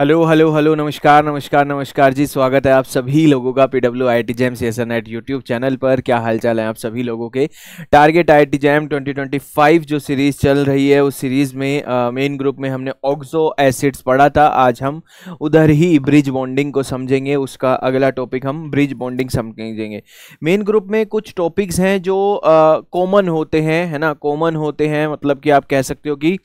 hello hello hello नमस्कार नमस्कार नमस्कार जी स्वागत है आप सभी लोगों का P W I T JAM C S N at YouTube channel पर क्या हालचाल है आप सभी लोगों के target I T JAM twenty twenty five जो सीरीज़ चल रही है उस सीरीज़ में मेन ग्रुप में हमने ऑक्सो एसिड्स पढ़ा था आज हम उधर ही ब्रिज बॉन्डिंग को समझेंगे उसका अगला टॉपिक हम ब्रिज बॉन्डिंग समझेंगे मेन ग्रुप में कुछ टॉपिक्स हैं जो कॉमन होते हैं है ना कॉमन होते हैं मतलब कि आप कह सकते हो कि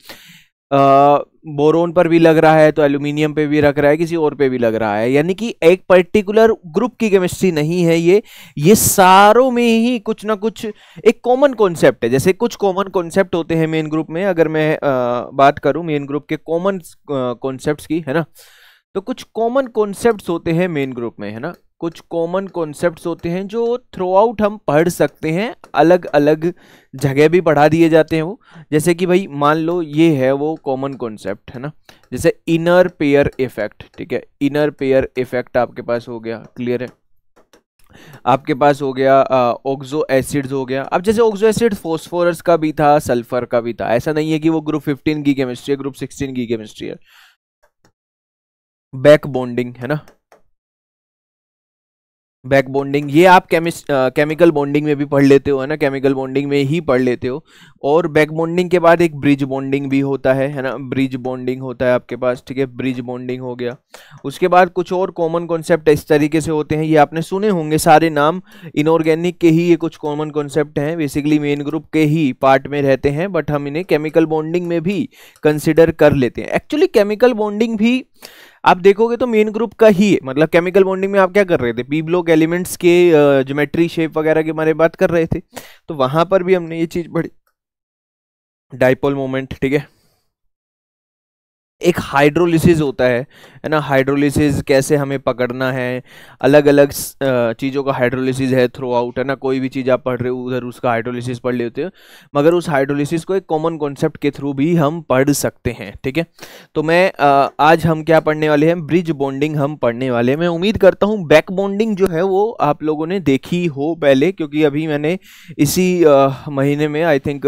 बोरोन पर भी लग रहा है तो एल्यूमिनियम पे भी लग रहा है किसी और पे भी लग रहा है यानी कि एक पर्टिकुलर ग्रुप की केमिस्ट्री नहीं है ये ये सारों में ही कुछ ना कुछ एक कॉमन कॉन्सेप्ट है जैसे कुछ कॉमन कॉन्सेप्ट होते हैं मेन ग्रुप में अगर मैं आ, बात करूं मेन ग्रुप के कॉमन कॉन्सेप्ट की है ना तो कुछ कॉमन कॉन्सेप्ट होते हैं मेन ग्रुप में है ना कुछ कॉमन कॉन्सेप्ट्स होते हैं जो थ्रू आउट हम पढ़ सकते हैं अलग अलग जगह भी पढ़ा दिए जाते हैं वो जैसे कि भाई मान लो ये है वो कॉमन कॉन्सेप्ट है ना जैसे इनर पेयर इफेक्ट ठीक है इनर पेयर इफेक्ट आपके पास हो गया क्लियर है आपके पास हो गया ऑक्जो एसिड्स हो गया अब जैसे ऑक्जो एसिड फोस्फोरस का भी था सल्फर का भी था ऐसा नहीं है कि वो ग्रुप फिफ्टीन की केमिस्ट्री है ग्रुप सिक्सटीन की केमिस्ट्री है बैक बॉन्डिंग है ना बैक बॉन्डिंग ये आप केमिकल बॉन्डिंग में भी पढ़ लेते हो है ना केमिकल बॉन्डिंग में ही पढ़ लेते हो और बैक बॉन्डिंग के बाद एक ब्रिज बॉन्डिंग भी होता है है ना ब्रिज बॉन्डिंग होता है आपके पास ठीक है ब्रिज बॉन्डिंग हो गया उसके बाद कुछ और कॉमन कॉन्सेप्ट इस तरीके से होते हैं ये आपने सुने होंगे सारे नाम इनऑर्गेनिक के ही ये कुछ कॉमन कॉन्सेप्ट हैं बेसिकली मेन ग्रुप के ही पार्ट में रहते हैं बट हम इन्हें केमिकल बॉन्डिंग में भी कंसिडर कर लेते हैं एक्चुअली केमिकल बॉन्डिंग भी आप देखोगे तो मेन ग्रुप का ही है मतलब केमिकल बॉन्डिंग में आप क्या कर रहे थे पी ब्लॉक एलिमेंट्स के ज्योमेट्री शेप वगैरह के बारे में बात कर रहे थे तो वहां पर भी हमने ये चीज पढ़ी डाइपोल मोमेंट ठीक है एक हाइड्रोलिसिस होता है है ना हाइड्रोलिसिस कैसे हमें पकड़ना है अलग अलग चीज़ों का हाइड्रोलिसिस है थ्रू आउट है ना कोई भी चीज़ आप पढ़ रहे हो उधर उसका हाइड्रोलिसिस पढ़ लेते हो मगर उस हाइड्रोलिसिस को एक कॉमन कॉन्सेप्ट के थ्रू भी हम पढ़ सकते हैं ठीक है तो मैं आज हम क्या पढ़ने वाले हैं ब्रिज बॉन्डिंग हम पढ़ने वाले हैं मैं उम्मीद करता हूँ बैक बॉन्डिंग जो है वो आप लोगों ने देखी हो पहले क्योंकि अभी मैंने इसी महीने में आई थिंक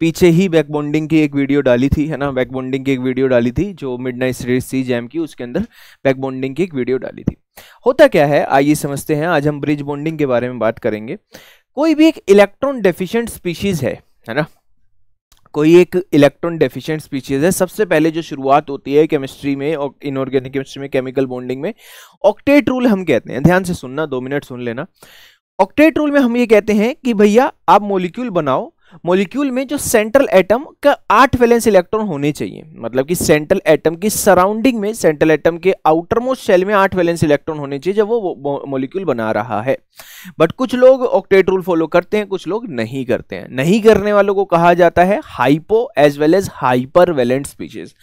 पीछे ही बैक बॉन्डिंग की एक वीडियो डाली थी है ना बैक बॉन्डिंग की एक वीडियो डाली थी जो मिड नाइट सीरीज थी जैम की उसके अंदर बैक बॉन्डिंग की एक वीडियो डाली थी होता क्या है आइए समझते हैं आज हम ब्रिज बॉन्डिंग के बारे में बात करेंगे कोई भी एक इलेक्ट्रॉन डेफिशिएंट स्पीशीज है है ना कोई एक इलेक्ट्रॉन डेफिशिएंट स्पीशीज है सबसे पहले जो शुरुआत होती है केमिस्ट्री में और इनऑर्गेनिक केमिस्ट्री में केमिकल बॉन्डिंग में ऑक्टेट रूल हम कहते हैं ध्यान से सुनना दो मिनट सुन लेना ऑक्टेट रूल में हम ये कहते हैं कि भैया आप मोलिक्यूल बनाओ मॉलिक्यूल में जो सेंट्रल एटम का आठ वैलेंस इलेक्ट्रॉन होने चाहिए मतलब कि सेंट्रल एटम की सराउंडिंग में सेंट्रल एटम के आउटर मोस्ट सेल में आठ वैलेंस इलेक्ट्रॉन होने चाहिए जब वो मॉलिक्यूल बना रहा है बट कुछ लोग ऑक्टेट रूल फॉलो करते हैं कुछ लोग नहीं करते हैं नहीं करने वालों को कहा जाता है hypo as well as hypervalent species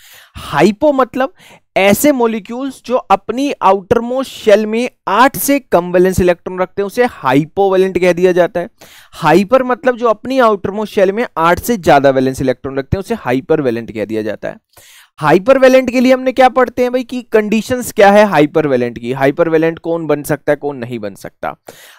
hypo मतलब ऐसे मॉलिक्यूल्स जो अपनी आउटर मोस्ट शेल में आठ से कम वैलेंस इलेक्ट्रॉन रखते हैं उसे हाइपोवैलेंट कह दिया जाता है हाइपर मतलब जो अपनी आउटर मोस्ट शेल में आठ से ज्यादा वैलेंस इलेक्ट्रॉन रखते हैं उसे हाइपर वैलेंट कह दिया जाता है हाइपरवेलेंट के लिए हमने क्या पढ़ते हैं भाई कि कंडीशंस क्या है हाइपरवेलेंट की हाइपरवेलेंट कौन बन सकता है कौन नहीं बन सकता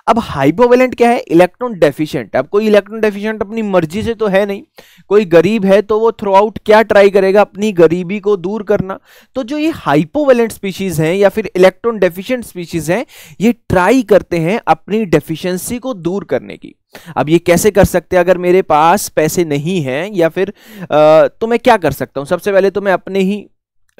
अब हाइपोवेलेंट क्या है इलेक्ट्रॉन डेफिशिएंट अब कोई इलेक्ट्रॉन डेफिशिएंट अपनी मर्जी से तो है नहीं कोई गरीब है तो वो थ्रू आउट क्या ट्राई करेगा अपनी गरीबी को दूर करना तो जो ये हाइपोवेलेंट स्पीशीज हैं या फिर इलेक्ट्रॉन डेफिशियंट स्पीशीज हैं ये ट्राई करते हैं अपनी डेफिशियंसी को दूर करने की अब ये कैसे कर सकते हैं अगर मेरे पास पैसे नहीं हैं या फिर आ, तो मैं क्या कर सकता हूँ सबसे पहले तो मैं अपने ही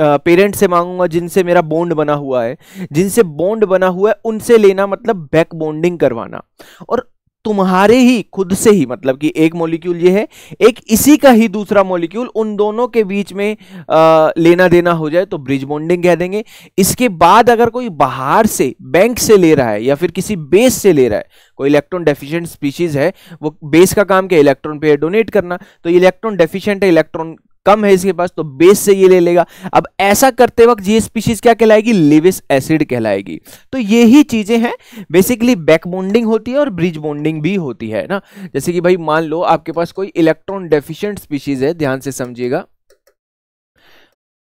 पेरेंट से मांगूंगा जिनसे मेरा बॉन्ड बना हुआ है जिनसे बॉन्ड बना हुआ है उनसे लेना मतलब बैक बॉन्डिंग करवाना और तुम्हारे ही खुद से ही मतलब कि एक मॉलिक्यूल ये है एक इसी का ही दूसरा मॉलिक्यूल उन दोनों के बीच में आ, लेना देना हो जाए तो ब्रिज बॉन्डिंग कह देंगे इसके बाद अगर कोई बाहर से बैंक से ले रहा है या फिर किसी बेस से ले रहा है कोई इलेक्ट्रॉन डेफिशिएंट स्पीशीज है वो बेस का काम क्या इलेक्ट्रॉन पे डोनेट करना तो इलेक्ट्रॉन डेफिशिएंट है इलेक्ट्रॉन कम है इसके पास तो बेस से ये ले लेगा अब ऐसा करते वक्त ये स्पीशीज क्या कहलाएगी लिविस एसिड कहलाएगी तो यही चीजें हैं बेसिकली बैक बॉन्डिंग होती है और ब्रिज बॉन्डिंग भी होती है ना जैसे कि भाई मान लो आपके पास कोई इलेक्ट्रॉन डेफिशिएंट स्पीशीज है ध्यान से समझिएगा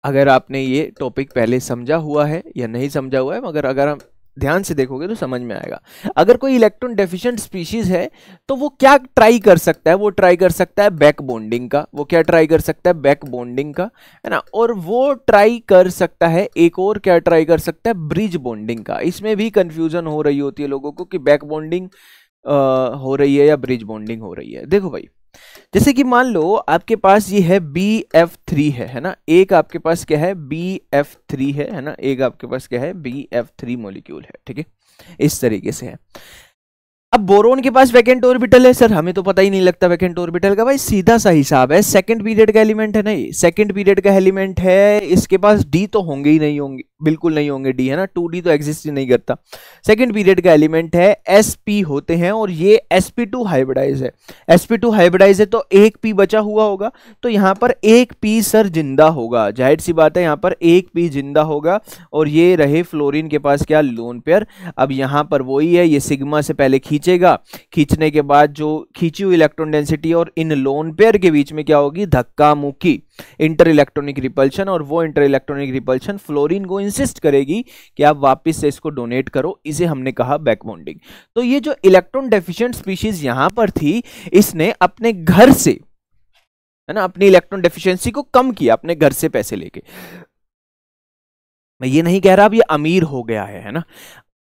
अगर आपने ये टॉपिक पहले समझा हुआ है या नहीं समझा हुआ है मगर अगर हम ध्यान से देखोगे तो समझ में आएगा अगर कोई इलेक्ट्रॉन डेफिशिएंट स्पीशीज है तो वो क्या ट्राई कर सकता है वो ट्राई कर सकता है बैक बॉन्डिंग का वो क्या ट्राई कर सकता है बैक बॉन्डिंग का है ना और वो ट्राई कर सकता है एक और क्या ट्राई कर सकता है ब्रिज बॉन्डिंग का इसमें भी कन्फ्यूजन हो रही होती है लोगों को कि बैक बॉन्डिंग हो रही है या ब्रिज बॉन्डिंग हो रही है देखो भाई जैसे कि मान लो आपके पास ये है बी एफ थ्री है है ना एक आपके पास क्या है बी एफ थ्री है है ना एक आपके पास क्या है बी एफ थ्री मोलिक्यूल है ठीक है इस तरीके से है अब बोरोन के पास वैकेंट ऑर्बिटल है सर हमें तो पता ही नहीं लगता वैकेंट ऑर्बिटल का भाई सीधा सा हिसाब है सेकंड पीरियड का एलिमेंट है नहीं सेकंड पीरियड का एलिमेंट है इसके पास डी तो होंगे ही नहीं होंगे बिल्कुल नहीं होंगे डी है ना टू डी तो एग्जिस्ट ही नहीं करता सेकंड पीरियड का एलिमेंट है एस पी होते हैं और ये एस पी टू हाइब्रिडाइज है एस पी टू हाइब्रिडाइज है तो एक पी बचा हुआ होगा तो यहाँ पर एक पी सर जिंदा होगा जाहिर सी बात है यहाँ पर एक पी जिंदा होगा और ये रहे फ्लोरिन के पास क्या लोन पेयर अब यहाँ पर वही है ये सिग्मा से पहले खींच खींचेगा खींचने के बाद जो खींची हुई इलेक्ट्रॉन डेंसिटी और इन लोन पेयर के बीच में क्या होगी धक्का मुक्की इंटर इलेक्ट्रॉनिक रिपल्शन और वो इंटर इलेक्ट्रॉनिक रिपल्शन फ्लोरिन को इंसिस्ट करेगी कि आप वापिस से इसको डोनेट करो इसे हमने कहा बैकबॉन्डिंग तो ये जो इलेक्ट्रॉन डेफिशियंट स्पीशीज यहां पर थी इसने अपने घर से है ना अपनी इलेक्ट्रॉन डेफिशिएंसी को कम किया अपने घर से पैसे लेके मैं ये नहीं कह रहा अब ये अमीर हो गया है है ना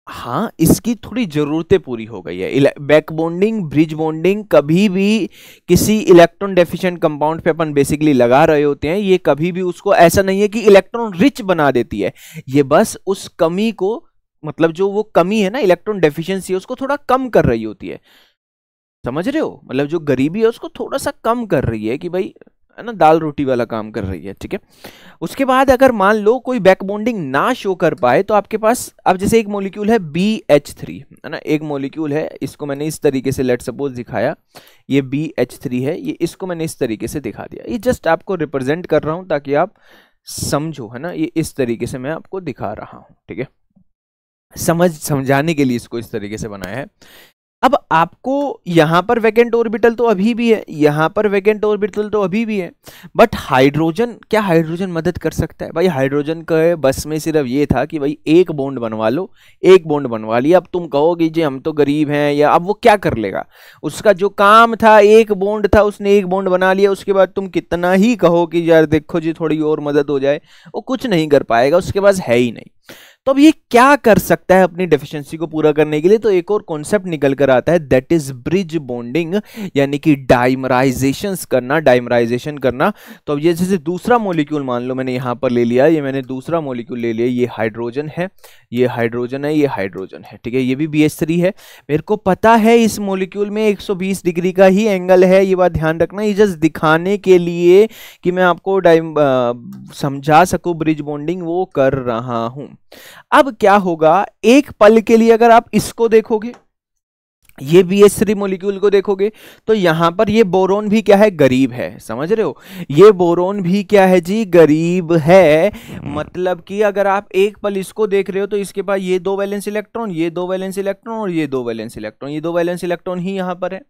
हाँ इसकी थोड़ी ज़रूरतें पूरी हो गई है बैक बॉन्डिंग ब्रिज बॉन्डिंग कभी भी किसी इलेक्ट्रॉन डेफिशिएंट कंपाउंड पे अपन बेसिकली लगा रहे होते हैं ये कभी भी उसको ऐसा नहीं है कि इलेक्ट्रॉन रिच बना देती है ये बस उस कमी को मतलब जो वो कमी है ना इलेक्ट्रॉन डेफिशिएंसी उसको थोड़ा कम कर रही होती है समझ रहे हो मतलब जो गरीबी है उसको थोड़ा सा कम कर रही है कि भाई है ना दाल रोटी वाला काम कर रही है ठीक है उसके बाद अगर मान लो कोई बैक बॉन्डिंग ना शो कर पाए तो आपके पास अब जैसे एक मॉलिक्यूल है बी एच थ्री है ना एक मॉलिक्यूल है इसको मैंने इस तरीके से लेट सपोज दिखाया ये बी एच थ्री है ये इसको मैंने इस तरीके से दिखा दिया ये जस्ट आपको रिप्रेजेंट कर रहा हूँ ताकि आप समझो है ना ये इस तरीके से मैं आपको दिखा रहा हूँ ठीक है समझ समझाने के लिए इसको इस तरीके से बनाया है अब आपको यहाँ पर वैकेंट ऑर्बिटल तो अभी भी है यहाँ पर वैकेंट ऑर्बिटल तो अभी भी है बट हाइड्रोजन क्या हाइड्रोजन मदद कर सकता है भाई हाइड्रोजन का बस में सिर्फ ये था कि भाई एक बॉन्ड बनवा लो एक बॉन्ड बनवा लिया अब तुम कहोगे जी हम तो गरीब हैं या अब वो क्या कर लेगा उसका जो काम था एक बॉन्ड था उसने एक बॉन्ड बना लिया उसके बाद तुम कितना ही कहो कि यार देखो जी थोड़ी और मदद हो जाए वो कुछ नहीं कर पाएगा उसके पास है ही नहीं तो अब ये क्या कर सकता है अपनी डेफिशिएंसी को पूरा करने के लिए तो एक और कॉन्सेप्ट निकल कर आता है दैट इज ब्रिज बॉन्डिंग यानी कि डाइमराइजेशन करना डाइमराइजेशन करना तो अब ये जैसे दूसरा मोलिक्यूल मान लो मैंने यहाँ पर ले लिया ये मैंने दूसरा मोलिक्यूल ले लिया ये हाइड्रोजन है ये हाइड्रोजन है ये हाइड्रोजन है ठीक है ये भी बी है मेरे को पता है इस मोलिक्यूल में एक डिग्री का ही एंगल है ये बात ध्यान रखना ये जस्ट दिखाने के लिए कि मैं आपको समझा सकूँ ब्रिज बॉन्डिंग वो कर रहा हूँ अब क्या होगा एक पल के लिए अगर आप इसको देखोगे ये बी एस थ्री मोलिक्यूल को देखोगे तो यहां पर ये बोरोन भी क्या है गरीब है समझ रहे हो ये बोरोन भी क्या है जी गरीब है मतलब कि अगर आप एक पल इसको देख रहे हो तो इसके पास ये दो वैलेंस इलेक्ट्रॉन ये दो वैलेंस इलेक्ट्रॉन और ये दो वैलेंस इलेक्ट्रॉन ये दो वैलेंस इलेक्ट्रॉन ही यहां पर है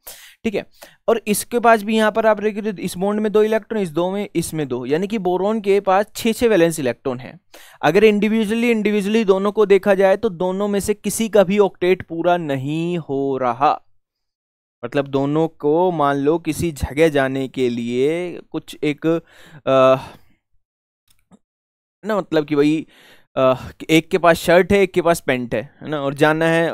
ठीक है और इसके पास भी यहाँ पर आप देखिए तो इस बॉन्ड में दो इलेक्ट्रॉन इस दो में इसमें दो यानी कि बोरोन के पास छः छः वैलेंस इलेक्ट्रॉन है अगर इंडिविजुअली इंडिविजुअली दोनों को देखा जाए तो दोनों में से किसी का भी ऑक्टेट पूरा नहीं हो रहा मतलब दोनों को मान लो किसी जगह जाने के लिए कुछ एक आ, ना मतलब कि भाई एक के पास शर्ट है एक के पास पेंट है है ना और जाना है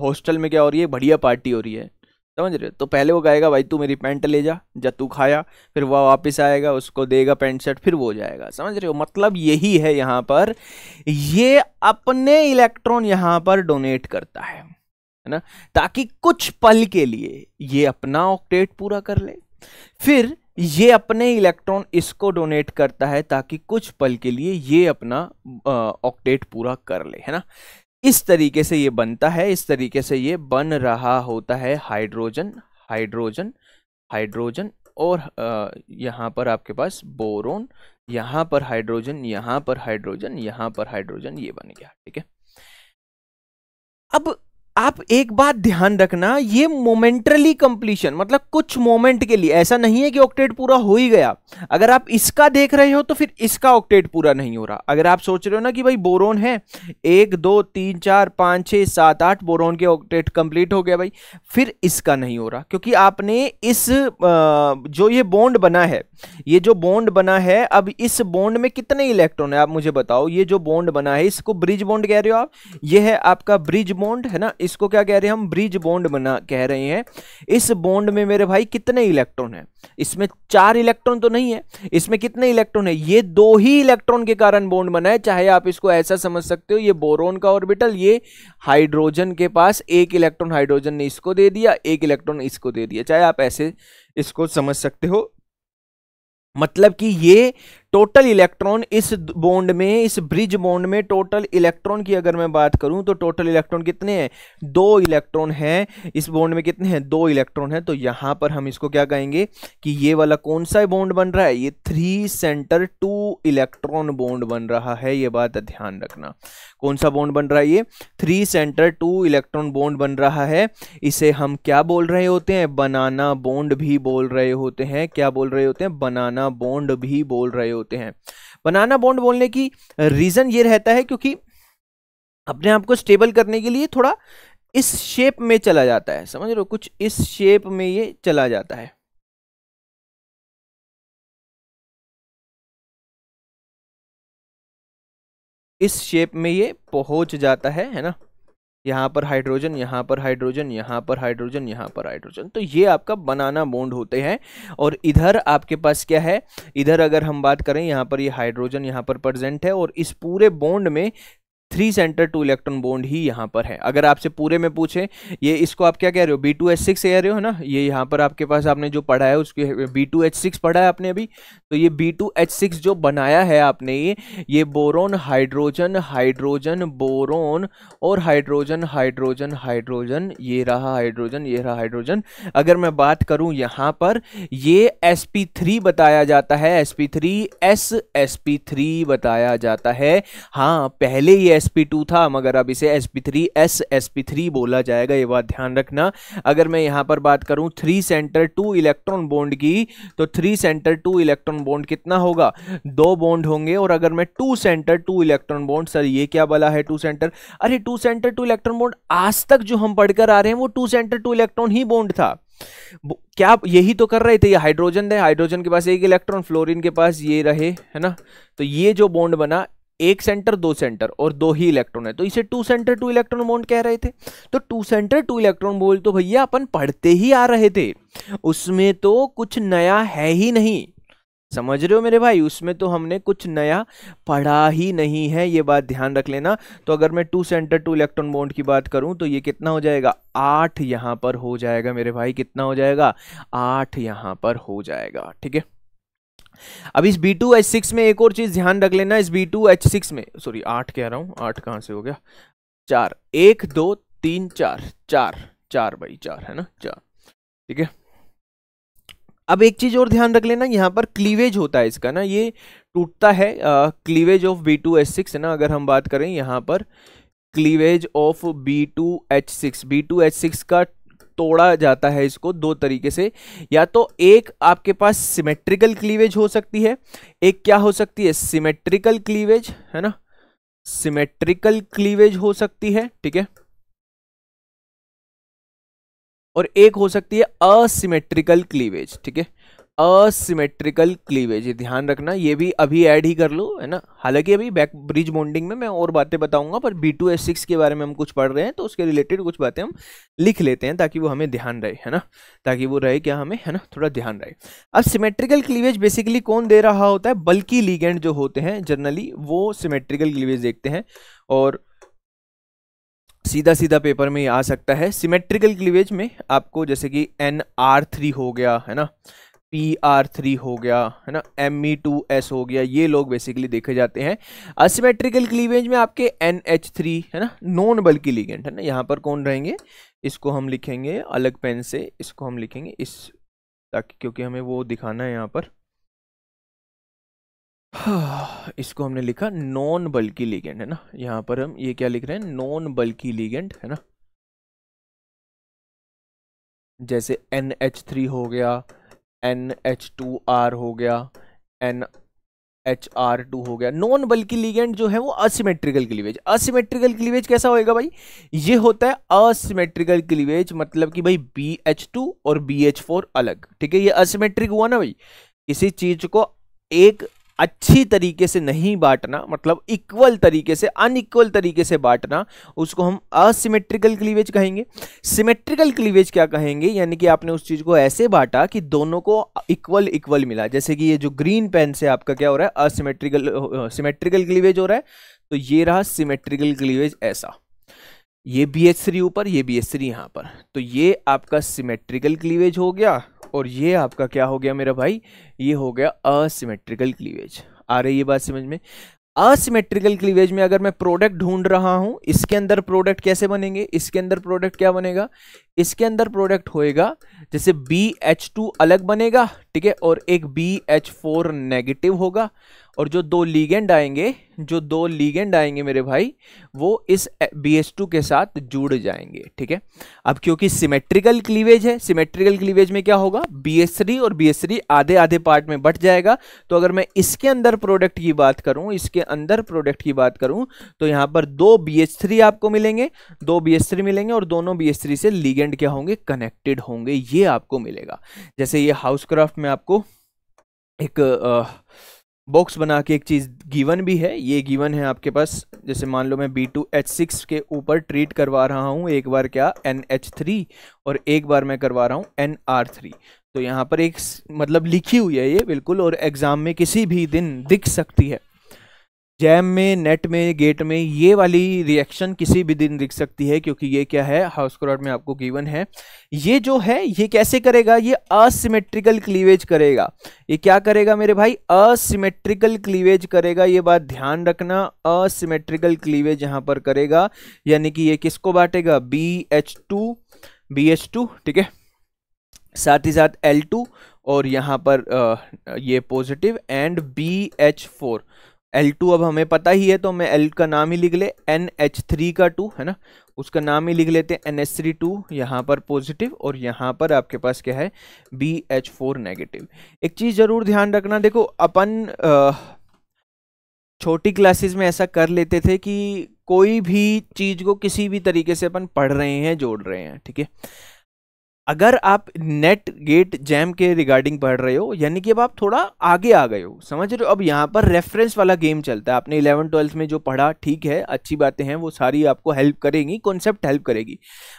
हॉस्टल में क्या हो रही है बढ़िया पार्टी हो रही है समझ रहे हो तो पहले वो कहेगा भाई तू मेरी पैंट ले जा जा तू खाया फिर वह वापस आएगा उसको देगा पैंट शर्ट फिर वो जाएगा समझ रहे हो मतलब यही है यहाँ पर ये अपने इलेक्ट्रॉन यहाँ पर डोनेट करता है है ना ताकि कुछ पल के लिए ये अपना ऑक्टेट पूरा कर ले फिर ये अपने इलेक्ट्रॉन इसको डोनेट करता है ताकि कुछ पल के लिए ये अपना ऑक्टेट पूरा कर ले है ना इस तरीके से ये बनता है इस तरीके से ये बन रहा होता है हाइड्रोजन हाइड्रोजन हाइड्रोजन और यहाँ पर आपके पास बोरोन यहाँ पर हाइड्रोजन यहाँ पर हाइड्रोजन यहाँ पर हाइड्रोजन ये बन गया ठीक है अब आप एक बात ध्यान रखना ये मोमेंटली कंप्लीशन मतलब कुछ मोमेंट के लिए ऐसा नहीं है कि ऑक्टेट पूरा हो ही गया अगर आप इसका देख रहे हो तो फिर इसका ऑक्टेट पूरा नहीं हो रहा अगर आप सोच रहे हो ना कि भाई बोरोन है एक दो तीन चार पाँच छः सात आठ बोरोन के ऑक्टेट कंप्लीट हो गया भाई फिर इसका नहीं हो रहा क्योंकि आपने इस जो ये बॉन्ड बना है ये जो बॉन्ड बना है अब इस बॉन्ड में कितने इलेक्ट्रॉन है आप मुझे बताओ ये जो बॉन्ड बना है इसको ब्रिज बॉन्ड कह रहे हो आप ये है आपका ब्रिज बॉन्ड है ना इसको क्या कह रहे हैं हम ब्रिज बॉन्ड बना कह रहे हैं इस बॉन्ड में मेरे भाई कितने इलेक्ट्रॉन हैं इसमें चार इलेक्ट्रॉन तो नहीं है इसमें कितने इलेक्ट्रॉन है ये दो ही इलेक्ट्रॉन के कारण बॉन्ड बना है चाहे आप इसको ऐसा समझ सकते हो ये बोरोन का ऑर्बिटल ये हाइड्रोजन के पास एक इलेक्ट्रॉन हाइड्रोजन ने इसको दे दिया एक इलेक्ट्रॉन इसको दे दिया चाहे आप ऐसे इसको समझ सकते हो मतलब कि ये टोटल इलेक्ट्रॉन इस बॉन्ड में इस ब्रिज बॉन्ड में टोटल इलेक्ट्रॉन की अगर मैं बात करूं तो टोटल इलेक्ट्रॉन कितने हैं दो इलेक्ट्रॉन हैं इस बॉन्ड में कितने हैं दो इलेक्ट्रॉन हैं तो यहां पर हम इसको क्या कहेंगे कि ये वाला कौन सा बॉन्ड बन रहा है ये three centre two electron bond बन रहा है ये बात ध्यान रखना कौन सा बॉन्ड बन रहा है ये three centre two electron bond बन रहा है इसे हम क्या बोल रहे होते हैं बनाना बॉन्ड भी बोल रहे होते हैं क्या बोल रहे होते हैं बनाना बॉन्ड भी बोल रहे होते होते हैं बनाना बॉन्ड बोलने की रीज़न ये रहता है क्योंकि अपने आप को स्टेबल करने के लिए थोड़ा इस शेप में चला जाता है समझ रहे हो कुछ इस शेप में ये चला जाता है इस शेप में ये पहुंच जाता है है ना यहाँ पर हाइड्रोजन यहाँ पर हाइड्रोजन यहाँ पर हाइड्रोजन यहाँ पर हाइड्रोजन तो ये आपका बनाना बोंड होते हैं और इधर आपके पास क्या है इधर अगर हम बात करें यहाँ पर ये यह हाइड्रोजन यहाँ पर प्रेजेंट है और इस पूरे बॉन्ड में three centre two electron bond ही यहाँ पर है अगर आपसे पूरे में पूछे ये इसको आप क्या कह रहे हो बी टू एच सिक्स कह रहे हो ना ये यहाँ पर आपके पास आपने जो पढ़ा है उसके बी टू एच सिक्स पढ़ा है आपने अभी तो ये बी टू एच सिक्स जो बनाया है आपने ये ये बोरोन हाइड्रोजन हाइड्रोजन बोरोन और हाइड्रोजन हाइड्रोजन हाइड्रोजन ये रहा हाइड्रोजन ये रहा हाइड्रोजन अगर मैं बात करूँ यहाँ पर ये एस पी थ्री बताया जाता है S P three S S P three बताया जाता है हाँ पहले ये टू था मगर अब इसे S P S P three बोला जाएगा ये बात ध्यान रखना अगर मैं यहाँ पर बात करूँ three centre two electron bond की तो three centre two electron bond कितना होगा दो बॉन्ड होंगे और अगर मैं two centre two electron bond sir ये क्या बला है टू सेंटर अरे two centre two electron bond आज तक जो हम पढ़कर आ रहे हैं वो टू सेंटर टू इलेक्ट्रॉन ही बॉन्ड था क्या यही तो कर रहे थे ये हाइड्रोजन है हाइड्रोजन के पास एक इलेक्ट्रॉन फ्लोरीन के पास ये रहे है ना तो ये जो बॉन्ड बना एक सेंटर दो सेंटर और दो ही इलेक्ट्रॉन है तो इसे two centre two electron bond कह रहे थे तो two centre two electron bond तो भैया अपन पढ़ते ही आ रहे थे उसमें तो कुछ नया है ही नहीं समझ रहे हो मेरे भाई उसमें तो हमने कुछ नया पढ़ा ही नहीं है ये बात ध्यान रख लेना तो अगर मैं two centre two electron bond की बात करूं तो ये कितना हो जाएगा आठ यहां पर हो जाएगा मेरे भाई कितना हो जाएगा आठ यहां पर हो जाएगा ठीक है अब इस बी टू एच सिक्स में एक और चीज़ ध्यान रख लेना इस बी टू एच सिक्स में सॉरी आठ कह रहा हूँ आठ कहाँ से हो गया चार एक दो तीन चार चार चार बाई चार है ना चार ठीक है अब एक चीज़ और ध्यान रख लेना यहाँ पर क्लीवेज होता है इसका ना ये टूटता है cleavage of B two H six है ना अगर हम बात करें यहाँ पर cleavage of B two H six B two H six का तोड़ा जाता है इसको दो तरीके से या तो एक आपके पास सिमेट्रिकल क्लीवेज हो सकती है एक क्या हो सकती है सिमेट्रिकल क्लीवेज है ना सिमेट्रिकल क्लीवेज हो सकती है ठीक है और एक हो सकती है असिमेट्रिकल क्लीवेज ठीक है असिमेट्रिकल क्लीवेज ध्यान रखना ये भी अभी ऐड ही कर लो है ना हालांकि अभी बैक ब्रिज बॉन्डिंग में मैं और बातें बताऊंगा पर बी टू एस सिक्स के बारे में हम कुछ पढ़ रहे हैं तो उसके रिलेटेड कुछ बातें हम लिख लेते हैं ताकि वो हमें ध्यान रहे है ना ताकि वो रहे क्या हमें है ना थोड़ा ध्यान रहे अब सिमेट्रिकल क्लीवेज बेसिकली कौन दे रहा होता है बल्कि लीगेंड जो होते हैं जनरली वो सिमेट्रिकल क्लीवेज देखते हैं और सीधा सीधा पेपर में ये आ सकता है सिमेट्रिकल क्लीवेज में आपको जैसे कि एन आर थ्री हो गया है ना पी आर थ्री हो गया है ना एम ई टू एस हो गया ये लोग बेसिकली देखे जाते हैं असिमेट्रिकल क्लीवेज में आपके एन एच थ्री है ना नॉन बल्कि लिगेंट है ना यहाँ पर कौन रहेंगे इसको हम लिखेंगे अलग पेन से इसको हम लिखेंगे इस ताकि क्योंकि हमें वो दिखाना है यहाँ पर इसको हमने लिखा नॉन बल्कि लीगेंट है ना यहाँ पर हम ये क्या लिख रहे हैं नॉन बल्कि लीगेंट है ना जैसे एन एच थ्री हो गया एन एच टू आर हो गया एन एच आर टू हो गया नॉन बल्कि लिगेंड जो है वो असिमेट्रिकल क्लीवेज असिमेट्रिकल क्लीवेज कैसा होएगा भाई ये होता है असिमेट्रिकल क्लीवेज मतलब कि भाई बी एच टू और बी एच फोर अलग ठीक है ये असिमेट्रिक हुआ ना भाई किसी चीज को एक अच्छी तरीके से नहीं बांटना मतलब इक्वल तरीके से अनइक्वल तरीके से बांटना उसको हम असिमेट्रिकल क्लीवेज कहेंगे सिमेट्रिकल क्लीवेज क्या कहेंगे यानी कि आपने उस चीज़ को ऐसे बांटा कि दोनों को इक्वल इक्वल मिला जैसे कि ये जो ग्रीन पेन से आपका क्या हो रहा है असिमेट्रिकल सिमेट्रिकल क्लीवेज हो रहा है तो ये रहा सिमेट्रिकल क्लीवेज ऐसा ये बी एच थ्री ऊपर ये बी एच थ्री यहाँ पर तो ये आपका सिमेट्रिकल क्लीवेज हो गया और ये आपका क्या हो गया मेरा भाई ये हो गया असिमेट्रिकल क्लीवेज आ रही है बात समझ में असिमेट्रिकल क्लीवेज में अगर मैं प्रोडक्ट ढूंढ रहा हूं इसके अंदर प्रोडक्ट कैसे बनेंगे इसके अंदर प्रोडक्ट क्या बनेगा इसके अंदर प्रोडक्ट होएगा जैसे बी एच टू अलग बनेगा ठीक है और एक बी एच फोर नेगेटिव होगा और जो दो लीगेंड आएंगे जो दो लीगेंड आएंगे मेरे भाई वो इस बी के साथ जुड़ जाएंगे ठीक है अब क्योंकि सिमेट्रिकल क्लीवेज है सिमेट्रिकल क्लीवेज में क्या होगा बी और बी आधे आधे पार्ट में बट जाएगा तो अगर मैं इसके अंदर प्रोडक्ट की बात करूं इसके अंदर प्रोडक्ट की बात करूं तो यहां पर दो बी आपको मिलेंगे दो बी मिलेंगे और दोनों बी से लीगेंड क्या होंगे कनेक्टेड होंगे ये आपको मिलेगा जैसे ये क्राफ्ट में आपको एक आ, बॉक्स बना के एक चीज़ गिवन भी है ये गिवन है आपके पास जैसे मान लो मैं बी टू एच सिक्स के ऊपर ट्रीट करवा रहा हूँ एक बार क्या एन एच थ्री और एक बार मैं करवा रहा हूँ एन आर थ्री तो यहाँ पर एक मतलब लिखी हुई है ये बिल्कुल और एग्ज़ाम में किसी भी दिन दिख सकती है जैम में नेट में गेट में ये वाली रिएक्शन किसी भी दिन दिख सकती है क्योंकि ये क्या है हाउस क्रॉड में आपको गिवन है ये जो है ये कैसे करेगा ये असिमेट्रिकल क्लीवेज करेगा ये क्या करेगा मेरे भाई असिमेट्रिकल क्लीवेज करेगा ये बात ध्यान रखना असिमेट्रिकल क्लीवेज यहाँ पर करेगा यानी कि ये किसको बांटेगा B H two B H two ठीक है साथ ही साथ एल टू और यहाँ पर आ, ये positive end B H four L2 अब हमें पता ही है तो मैं L का नाम ही लिख ले NH3 का टू है ना उसका नाम ही लिख लेते हैं NH3 टू यहाँ पर पॉजिटिव और यहाँ पर आपके पास क्या है BH4 नेगेटिव एक चीज़ ज़रूर ध्यान रखना देखो अपन छोटी क्लासेस में ऐसा कर लेते थे कि कोई भी चीज़ को किसी भी तरीके से अपन पढ़ रहे हैं जोड़ रहे हैं ठीक है अगर आप नेट गेट जैम के रिगार्डिंग पढ़ रहे हो यानी कि अब आप थोड़ा आगे आ गए हो समझ रहे हो अब यहाँ पर रेफरेंस वाला गेम चलता है आपने इलेवन ट्वेल्थ में जो पढ़ा ठीक है अच्छी बातें हैं वो सारी आपको हेल्प करेंगी कॉन्सेप्ट हेल्प करेगी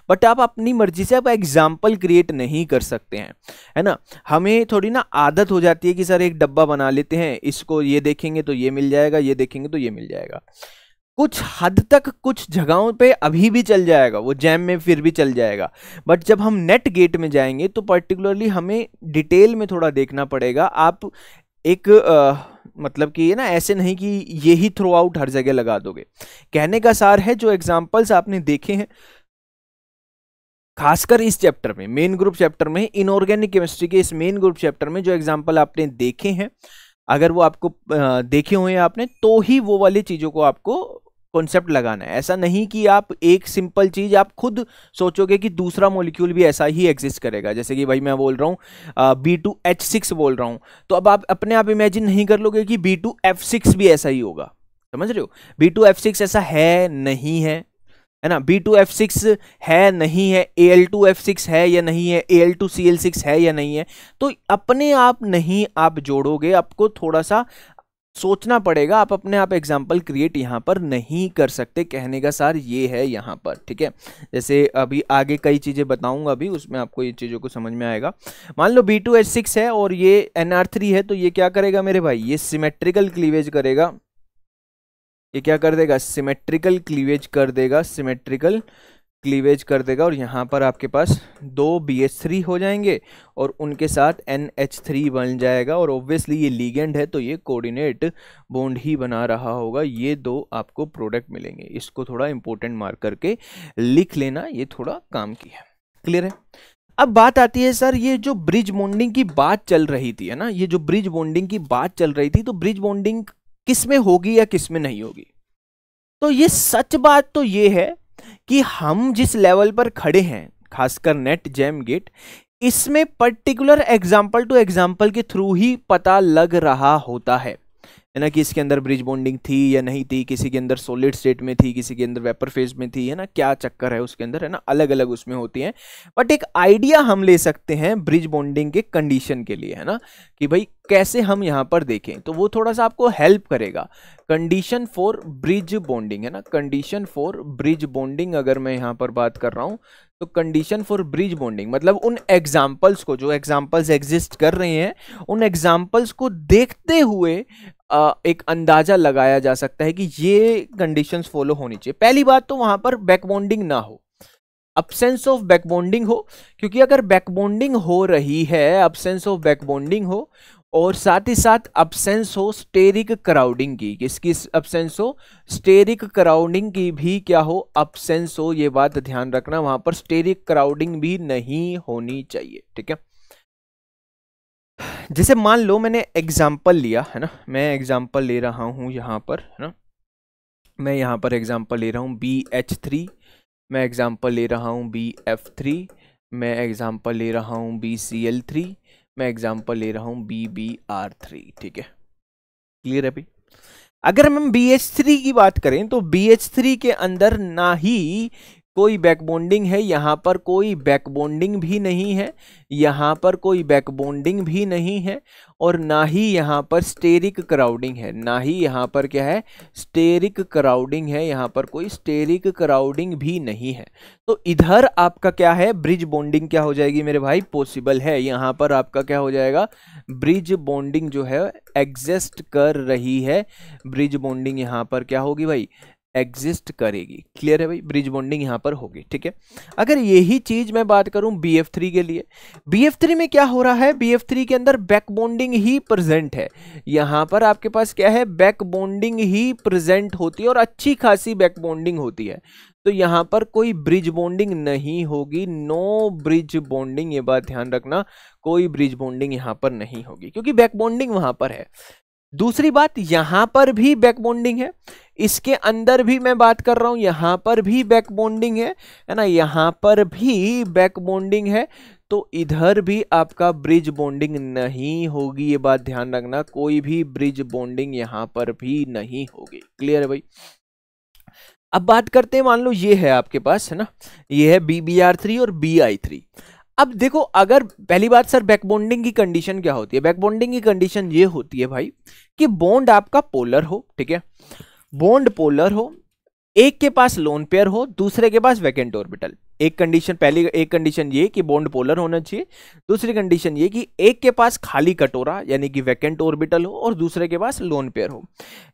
बट आप अपनी मर्जी से आप एग्जाम्पल क्रिएट नहीं कर सकते हैं है ना हमें थोड़ी ना आदत हो जाती है कि सर एक डब्बा बना लेते हैं इसको ये देखेंगे तो ये मिल जाएगा ये देखेंगे तो ये मिल जाएगा कुछ हद तक कुछ जगहों पे अभी भी चल जाएगा वो जैम में फिर भी चल जाएगा बट जब हम नेट गेट में जाएंगे तो पर्टिकुलरली हमें डिटेल में थोड़ा देखना पड़ेगा आप एक आ, मतलब कि ना ऐसे नहीं कि ये ही थ्रू आउट हर जगह लगा दोगे कहने का सार है जो एग्जाम्पल्स आपने देखे हैं खासकर इस चैप्टर में मेन ग्रुप चैप्टर में इनऑर्गेनिक केमिस्ट्री के इस मेन ग्रुप चैप्टर में जो एग्जाम्पल आपने देखे हैं अगर वो आपको देखे हुए हैं आपने तो ही वो वाली चीज़ों को आपको कॉन्सेप्ट लगाना है ऐसा नहीं कि आप एक सिंपल चीज़ आप खुद सोचोगे कि दूसरा मॉलिक्यूल भी ऐसा ही एग्जिस्ट करेगा जैसे कि भाई मैं बोल रहा हूँ बी टू एच सिक्स बोल रहा हूँ तो अब आप अपने आप इमेजिन नहीं कर लोगे कि बी टू एफ सिक्स भी ऐसा ही होगा समझ रहे हो बी टू एफ सिक्स ऐसा है नहीं है है ना बी टू एफ सिक्स है नहीं है A L two F six है या नहीं है A L two C L six है या नहीं है तो अपने आप नहीं आप जोड़ोगे आपको थोड़ा सा सोचना पड़ेगा आप अपने आप एग्जाम्पल क्रिएट यहाँ पर नहीं कर सकते कहने का सार ये है यहाँ पर ठीक है जैसे अभी आगे कई चीज़ें बताऊँगा अभी उसमें आपको ये चीज़ों को समझ में आएगा मान लो बी टू एच सिक्स है और ये एन आर थ्री है तो ये क्या करेगा मेरे भाई ये सिमेट्रिकल क्लीवेज करेगा ये क्या कर देगा सिमेट्रिकल क्लीवेज कर देगा सिमेट्रिकल क्लीवेज कर देगा और यहाँ पर आपके पास दो बी एच थ्री हो जाएंगे और उनके साथ एन एच थ्री बन जाएगा और ऑब्वियसली ये लीगेंड है तो ये कोऑर्डिनेट बॉन्ड ही बना रहा होगा ये दो आपको प्रोडक्ट मिलेंगे इसको थोड़ा इंपॉर्टेंट मार्क करके लिख लेना ये थोड़ा काम की है क्लियर है अब बात आती है सर ये जो ब्रिज बॉन्डिंग की बात चल रही थी है ना ये जो ब्रिज बॉन्डिंग की बात चल रही थी तो ब्रिज बॉन्डिंग किस में होगी या किस में नहीं होगी तो ये सच बात तो ये है कि हम जिस लेवल पर खड़े हैं खासकर नेट जैम गेट इसमें पर्टिकुलर एग्जाम्पल टू एग्जाम्पल के थ्रू ही पता लग रहा होता है है ना कि इसके अंदर ब्रिज बॉन्डिंग थी या नहीं थी किसी के अंदर सॉलिड स्टेट में थी किसी के अंदर वेपर फेज में थी है ना क्या चक्कर है उसके अंदर है ना अलग अलग उसमें होती है बट एक आइडिया हम ले सकते हैं ब्रिज बॉन्डिंग के कंडीशन के लिए है ना कि भाई कैसे हम यहाँ पर देखें तो वो थोड़ा सा आपको हेल्प करेगा कंडीशन फॉर ब्रिज बॉन्डिंग है ना कंडीशन फॉर ब्रिज बॉन्डिंग अगर मैं यहाँ पर बात कर रहा हूँ तो कंडीशन फॉर ब्रिज बॉन्डिंग मतलब उन एग्जाम्पल्स को जो एग्जाम्पल्स एग्जिस्ट कर रहे हैं उन एग्जाम्पल्स को देखते हुए एक अंदाज़ा लगाया जा सकता है कि ये कंडीशंस फॉलो होनी चाहिए पहली बात तो वहां पर बैकबोंडिंग ना हो अपसेंस ऑफ बैकबोंडिंग हो क्योंकि अगर बैकबोंडिंग हो रही है अपसेंस ऑफ बैकबोंडिंग हो और साथ ही साथ अपसेंस हो स्टेरिक क्राउडिंग की किसकी अपसेंस हो स्टेरिक क्राउडिंग की भी क्या हो अपसेंस हो ये बात ध्यान रखना वहाँ पर स्टेरिक क्राउडिंग भी नहीं होनी चाहिए ठीक है जैसे मान लो मैंने एग्जाम्पल लिया है ना मैं एग्जाम्पल ले रहा हूँ यहाँ पर है ना मैं यहाँ पर एग्जाम्पल ले रहा हूँ बी एच थ्री मैं एग्ज़ाम्पल ले रहा हूँ बी एफ थ्री मैं एग्ज़ाम्पल ले रहा हूँ बी सी एल थ्री मैं एग्ज़ाम्पल ले रहा हूँ बी बी आर थ्री ठीक है क्लियर है भाई अगर हम बी एच थ्री की बात करें तो बी एच थ्री के अंदर ना ही कोई बैकबोंडिंग है यहाँ पर कोई बैकबोंडिंग भी नहीं है यहाँ पर कोई बैकबोंडिंग भी नहीं है और ना ही यहाँ पर स्टेरिक क्राउडिंग है ना ही यहाँ पर क्या है स्टेरिक क्राउडिंग है यहाँ पर कोई स्टेरिक क्राउडिंग भी नहीं है तो इधर आपका क्या है ब्रिज बॉन्डिंग क्या हो जाएगी मेरे भाई पॉसिबल है यहाँ पर आपका क्या हो जाएगा ब्रिज बॉन्डिंग जो है एग्जिस्ट कर रही है ब्रिज बॉन्डिंग यहाँ पर क्या होगी भाई एग्जिस्ट करेगी क्लियर है भाई ब्रिज बॉन्डिंग यहां पर होगी ठीक है अगर यही चीज मैं बात करूं बी एफ थ्री के लिए बी एफ थ्री में क्या हो रहा है बी एफ थ्री के अंदर बैक बॉन्डिंग ही प्रेजेंट है यहां पर आपके पास क्या है बैक बॉन्डिंग ही प्रेजेंट होती है और अच्छी खासी बैक बॉन्डिंग होती है तो यहां पर कोई ब्रिज बॉन्डिंग नहीं होगी नो ब्रिज बॉन्डिंग ये बात ध्यान रखना कोई ब्रिज बॉन्डिंग यहां पर नहीं होगी क्योंकि बैक बॉन्डिंग वहां पर है दूसरी बात यहां पर भी बैक बॉन्डिंग है इसके अंदर भी मैं बात कर रहा हूं यहां पर भी बैक बॉन्डिंग है है ना यहां पर भी बैक बॉन्डिंग है तो इधर भी आपका ब्रिज बॉन्डिंग नहीं होगी ये बात ध्यान रखना कोई भी ब्रिज बॉन्डिंग यहां पर भी नहीं होगी क्लियर है भाई अब बात करते हैं मान लो ये है आपके पास है ना ये है बी बी आर थ्री और बी आई थ्री अब देखो अगर पहली बात सर बैक बॉन्डिंग की कंडीशन क्या होती है बैक बॉन्डिंग की कंडीशन ये होती है भाई कि बॉन्ड आपका पोलर हो ठीक है बॉन्ड पोलर हो एक के पास लोन पेयर हो दूसरे के पास वैकेंट ऑर्बिटल एक कंडीशन पहली एक कंडीशन ये कि बॉन्ड पोलर होना चाहिए दूसरी कंडीशन ये कि एक के पास खाली कटोरा यानी कि वैकेंट ऑर्बिटल हो और दूसरे के पास लोन पेयर हो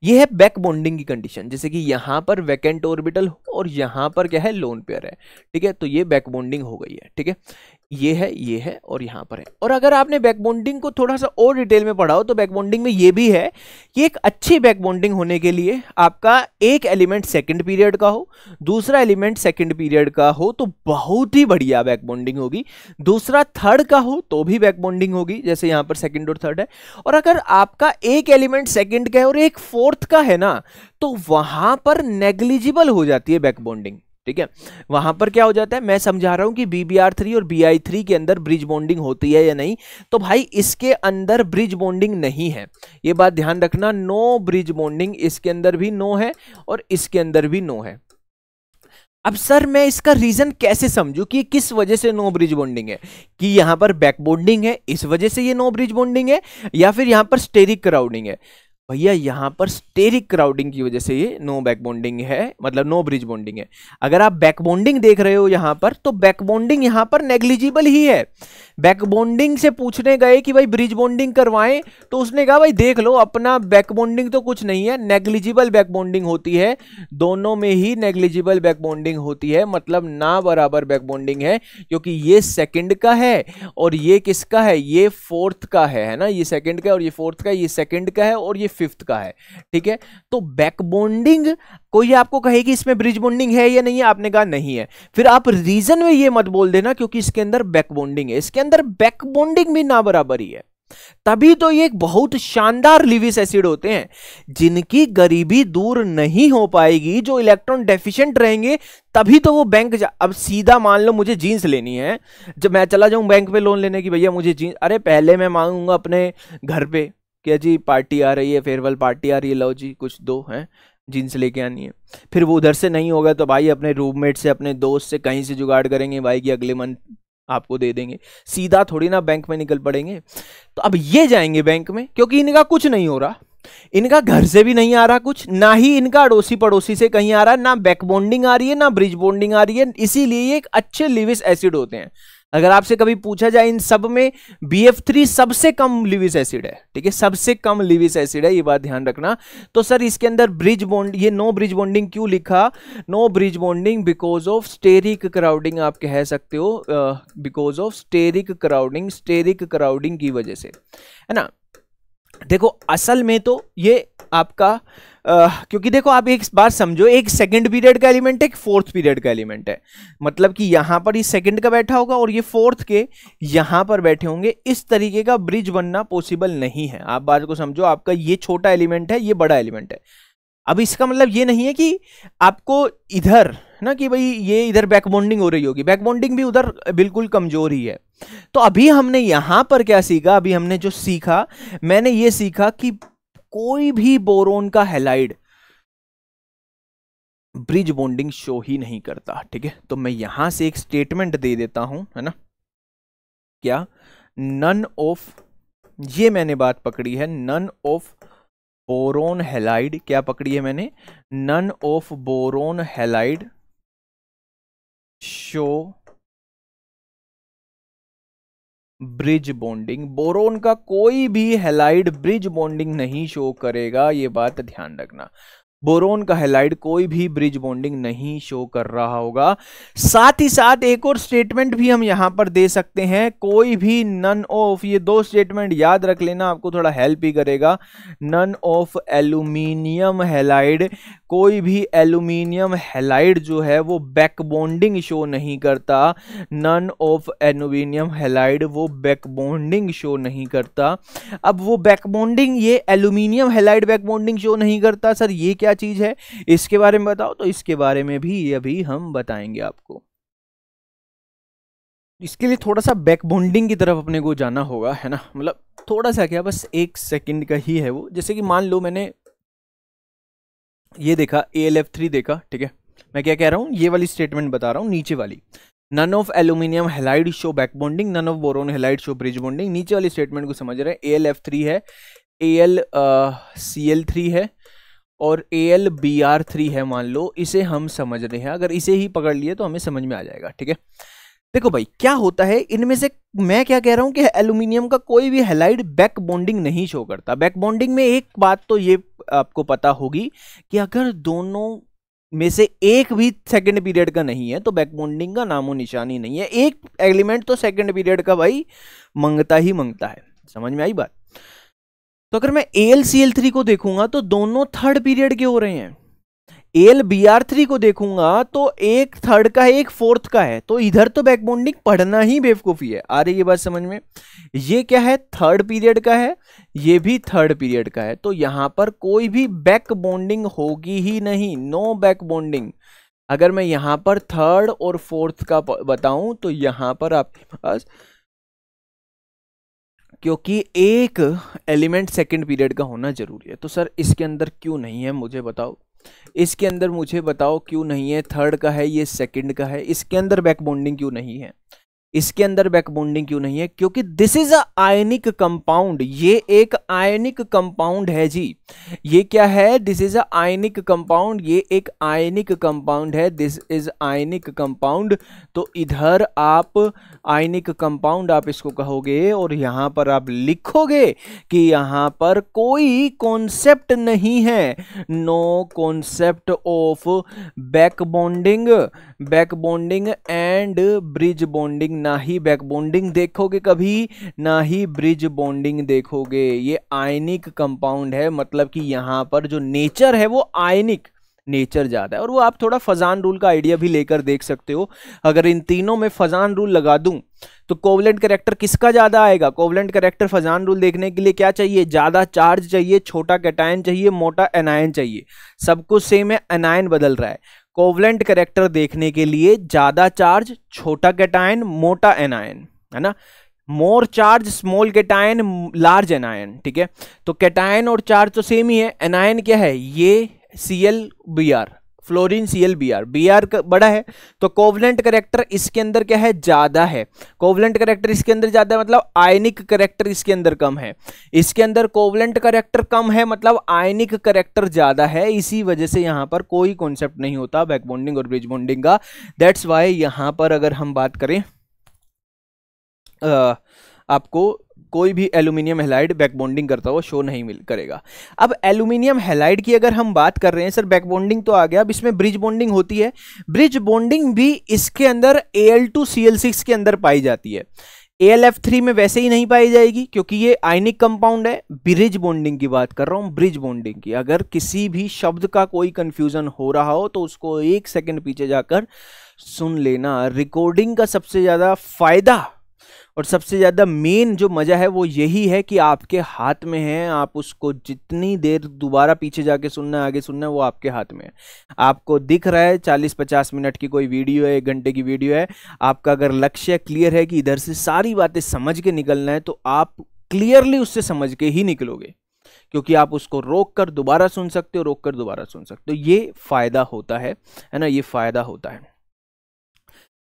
यह है बैक बॉन्डिंग की कंडीशन जैसे कि यहां पर वैकेंट ऑर्बिटल हो और यहां पर क्या है लोन पेयर है ठीक है तो ये बैक बॉन्डिंग हो गई है ठीक है ये है ये है और यहाँ पर है और अगर आपने बैकबोन्डिंग को थोड़ा सा और डिटेल में पढ़ाओ तो बैकबोन्डिंग में ये भी है कि एक अच्छी बैकबोन्डिंग होने के लिए आपका एक एलिमेंट सेकंड पीरियड का हो दूसरा एलिमेंट सेकंड पीरियड का हो तो बहुत ही बढ़िया बैकबोन्डिंग होगी दूसरा थर्ड का हो तो भी बैकबोन्डिंग होगी जैसे यहाँ पर सेकेंड और थर्ड है और अगर आपका एक एलिमेंट सेकेंड का है और एक फोर्थ का है ना तो वहाँ पर नेग्लिजिबल हो जाती है बैकबोन्डिंग ठीक है वहां पर क्या हो जाता है मैं समझा रहा हूं कि बी बी आर थ्री और बी आई थ्री के अंदर ब्रिज बॉन्डिंग होती है या नहीं तो भाई इसके अंदर ब्रिज बॉन्डिंग नहीं है ये बात ध्यान रखना नो ब्रिज बॉन्डिंग इसके अंदर भी नो है और इसके अंदर भी नो है अब सर मैं इसका रीजन कैसे समझूं कि किस वजह से नो ब्रिज बॉन्डिंग है कि यहां पर बैक बॉन्डिंग है इस वजह से ये नो ब्रिज बॉन्डिंग है या फिर यहां पर स्टेरिक क्राउडिंग है भैया यहाँ पर स्टेरिक क्राउडिंग की वजह से ये नो बैक बॉन्डिंग है मतलब नो ब्रिज बॉन्डिंग है अगर आप बैक बॉन्डिंग देख रहे हो यहाँ पर तो बैक बॉन्डिंग यहाँ पर नेग्लिजिबल ही है बैक बॉन्डिंग से पूछने गए कि भाई ब्रिज बॉन्डिंग करवाएं तो उसने कहा भाई देख लो अपना बैक बॉन्डिंग तो कुछ नहीं है नेग्लिजिबल बैक बॉन्डिंग होती है दोनों में ही नेग्लिजिबल बैक बॉन्डिंग होती है मतलब ना बराबर बैक बॉन्डिंग है क्योंकि ये सेकेंड का है और ये किसका है ये फोर्थ का है है ना ये सेकेंड का और ये फोर्थ का ये सेकेंड का है और ये फिफ्थ का है ठीक है तो बैक बॉन्डिंग कोई आपको कहेगी इसमें ब्रिज बोन्डिंग है या नहीं है आपने कहा नहीं है फिर आप रीजन में ये मत बोल देना क्योंकि इसके अंदर बैक बॉन्डिंग है इसके अंदर बैक बॉन्डिंग भी ना बराबर ही है तभी तो ये एक बहुत शानदार लिविस एसिड होते हैं जिनकी गरीबी दूर नहीं हो पाएगी जो इलेक्ट्रॉन डेफिशिएंट रहेंगे तभी तो वो बैंक जा अब सीधा मान लो मुझे जींस लेनी है जब मैं चला जाऊं बैंक पे लोन लेने की भैया मुझे जींस अरे पहले मैं मांगूंगा अपने घर पे क्या जी पार्टी आ रही है फेयरवेल पार्टी आ रही है लो जी कुछ दो हैं जींस लेके आनी है फिर वो उधर से नहीं होगा तो भाई अपने रूममेट से अपने दोस्त से कहीं से जुगाड़ करेंगे भाई कि अगले मंथ आपको दे देंगे सीधा थोड़ी ना बैंक में निकल पड़ेंगे तो अब ये जाएंगे बैंक में क्योंकि इनका कुछ नहीं हो रहा इनका घर से भी नहीं आ रहा कुछ ना ही इनका अड़ोसी पड़ोसी से कहीं आ रहा ना बैक बॉन्डिंग आ रही है ना ब्रिज बॉन्डिंग आ रही है इसीलिए ये एक अच्छे लिविस एसिड होते हैं अगर आपसे कभी पूछा जाए इन सब में बी एफ थ्री सबसे कम लिविस एसिड है ठीक है सबसे कम लिविस एसिड है ये बात ध्यान रखना तो सर इसके अंदर ब्रिज बॉन्ड ये नो ब्रिज बॉन्डिंग क्यों लिखा no bridge bonding because of steric crowding आप कह सकते हो because of steric crowding steric crowding की वजह से है ना देखो असल में तो ये आपका आ, क्योंकि देखो आप एक बार समझो एक सेकंड पीरियड का एलिमेंट है एक फोर्थ पीरियड का एलिमेंट है मतलब कि यहाँ पर ये सेकंड का बैठा होगा और ये फोर्थ के यहाँ पर बैठे होंगे इस तरीके का ब्रिज बनना पॉसिबल नहीं है आप बात को समझो आपका ये छोटा एलिमेंट है ये बड़ा एलिमेंट है अब इसका मतलब ये नहीं है कि आपको इधर ना कि भाई ये इधर बैक बॉन्डिंग हो रही होगी बैक बॉन्डिंग भी उधर बिल्कुल कमज़ोर ही है तो अभी हमने यहां पर क्या सीखा अभी हमने जो सीखा मैंने ये सीखा कि कोई भी बोरोन का हेलाइड ब्रिज बॉन्डिंग शो ही नहीं करता ठीक है तो मैं यहां से एक स्टेटमेंट दे देता हूं है ना क्या नन ऑफ ये मैंने बात पकड़ी है नन ऑफ बोरोन हेलाइड क्या पकड़ी है मैंने none of boron halide show bridge bonding boron का कोई भी हेलाइड ब्रिज बॉन्डिंग नहीं शो करेगा ये बात ध्यान रखना बोरोन का हेलाइड कोई भी ब्रिज बॉन्डिंग नहीं शो कर रहा होगा साथ ही साथ एक और स्टेटमेंट भी हम यहां पर दे सकते हैं कोई भी नन ऑफ ये दो स्टेटमेंट याद रख लेना आपको थोड़ा हेल्प ही करेगा नन ऑफ एल्यूमिनियम हेलाइड कोई भी एल्यूमिनियम हेलाइड जो है वो बैक बॉन्डिंग शो नहीं करता नन ऑफ एल्यूमिनियम हेलाइड वो बैक बॉन्डिंग शो नहीं करता अब वो बैक बॉन्डिंग ये aluminium halide back bonding show नहीं करता सर ये क्या चीज़ है इसके बारे में बताओ तो इसके बारे में भी अभी हम बताएंगे आपको इसके लिए थोड़ा सा बैक बॉन्डिंग की तरफ अपने को जाना होगा है ना मतलब थोड़ा सा क्या बस एक सेकंड का ही है वो जैसे कि मान लो मैंने ये देखा ए एल एफ थ्री देखा ठीक है मैं क्या कह रहा हूँ ये वाली स्टेटमेंट बता रहा हूँ नीचे वाली none of aluminium halide show back bonding none of boron halide show bridge bonding नीचे वाली स्टेटमेंट को समझ रहे हैं ए एल एफ थ्री है A L C L three है और A L B R three है मान लो इसे हम समझ रहे हैं अगर इसे ही पकड़ लिए तो हमें समझ में आ जाएगा ठीक है देखो भाई क्या होता है इनमें से मैं क्या कह रहा हूँ कि एल्यूमिनियम का कोई भी हेलाइड बैक बॉन्डिंग नहीं शो करता बैक बॉन्डिंग में एक बात तो ये आपको पता होगी कि अगर दोनों में से एक भी सेकंड पीरियड का नहीं है तो बैक बॉन्डिंग का नामो निशानी नहीं है एक एलिमेंट तो सेकंड पीरियड का भाई मंगता ही मंगता है समझ में आई बात तो अगर मैं A L C L three को देखूंगा तो दोनों थर्ड पीरियड के हो रहे हैं एल बी आर थ्री को देखूंगा तो एक थर्ड का है एक फोर्थ का है तो इधर तो बैक बॉन्डिंग पढ़ना ही बेवकूफ़ी है आ रही है बात समझ में ये क्या है थर्ड पीरियड का है ये भी थर्ड पीरियड का है तो यहां पर कोई भी बैक बॉन्डिंग होगी ही नहीं नो बैक बॉन्डिंग अगर मैं यहां पर थर्ड और फोर्थ का बताऊं तो यहां पर आपके पास क्योंकि एक एलिमेंट सेकंड पीरियड का होना जरूरी है तो सर इसके अंदर क्यों नहीं है मुझे बताओ इसके अंदर मुझे बताओ क्यों नहीं है थर्ड का है ये सेकंड का है इसके अंदर बैक बॉन्डिंग क्यों नहीं है इसके अंदर बैकबोन्डिंग क्यों नहीं है क्योंकि दिस इज अयनिक कंपाउंड ये एक आयनिक कंपाउंड है जी ये क्या है दिस इज अयनिक कंपाउंड ये एक आयनिक कंपाउंड है दिस इज आयनिक कंपाउंड तो इधर आप आयनिक कंपाउंड आप इसको कहोगे और यहां पर आप लिखोगे कि यहां पर कोई कॉन्सेप्ट नहीं है no concept of back bonding back bonding and bridge bonding ना ही बैक बॉन्डिंग देखोगे कभी ना ही ब्रिज बॉन्डिंग देखोगे ये आयनिक कंपाउंड है मतलब कि यहाँ पर जो नेचर है वो आयनिक नेचर ज़्यादा है और वो आप थोड़ा फजान रूल का आइडिया भी लेकर देख सकते हो अगर इन तीनों में फजान रूल लगा दूं तो कोवलेंट करेक्टर किसका ज़्यादा आएगा कोवलेंट करेक्टर फजान रूल देखने के लिए क्या चाहिए ज़्यादा चार्ज चाहिए छोटा कैटायन चाहिए मोटा एनायन चाहिए सब कुछ सेम है एनायन बदल रहा है कोवलेंट करेक्टर देखने के लिए ज़्यादा चार्ज छोटा कैटायन मोटा एनायन है ना more charge small cation large anion ठीक है तो कैटायन और चार्ज तो सेम ही है एनायन क्या है ये C L B R fluorine C L B R B R बड़ा है तो कोवलेंट करेक्टर इसके अंदर क्या है ज़्यादा है कोवलेंट करेक्टर इसके अंदर ज़्यादा है मतलब आयनिक करेक्टर इसके अंदर कम है इसके अंदर कोवलेंट करेक्टर कम है मतलब आयनिक करेक्टर ज़्यादा है इसी वजह से यहाँ पर कोई कॉन्सेप्ट नहीं होता बैक बॉन्डिंग और ब्रिज बॉन्डिंग का दैट्स वाई यहाँ पर अगर हम बात करें आ, आपको कोई भी एल्यूमिनियम हेलाइड बैक बॉन्डिंग करता हुआ शो नहीं मिल करेगा अब एल्यूमिनियम हेलाइड की अगर हम बात कर रहे हैं सर बैक बॉन्डिंग तो आ गया अब इसमें ब्रिज बॉन्डिंग होती है ब्रिज बॉन्डिंग भी इसके अंदर A L two C L six के अंदर पाई जाती है एल में वैसे ही नहीं पाई जाएगी क्योंकि ये आइनिक कंपाउंड है ब्रिज बॉन्डिंग की बात कर रहा हूँ ब्रिज बॉन्डिंग की अगर किसी भी शब्द का कोई कन्फ्यूजन हो रहा हो तो उसको एक सेकेंड पीछे जाकर सुन लेना रिकॉर्डिंग का सबसे ज़्यादा फायदा और सबसे ज़्यादा मेन जो मज़ा है वो यही है कि आपके हाथ में है आप उसको जितनी देर दोबारा पीछे जाके सुनना है आगे सुनना है वो आपके हाथ में है आपको दिख रहा है चालीस पचास मिनट की कोई वीडियो है एक घंटे की वीडियो है आपका अगर लक्ष्य क्लियर है कि इधर से सारी बातें समझ के निकलना है तो आप क्लियरली उससे समझ के ही निकलोगे क्योंकि आप उसको रोक कर दोबारा सुन सकते हो रोक कर दोबारा सुन सकते हो ये फ़ायदा होता है है ना ये फ़ायदा होता है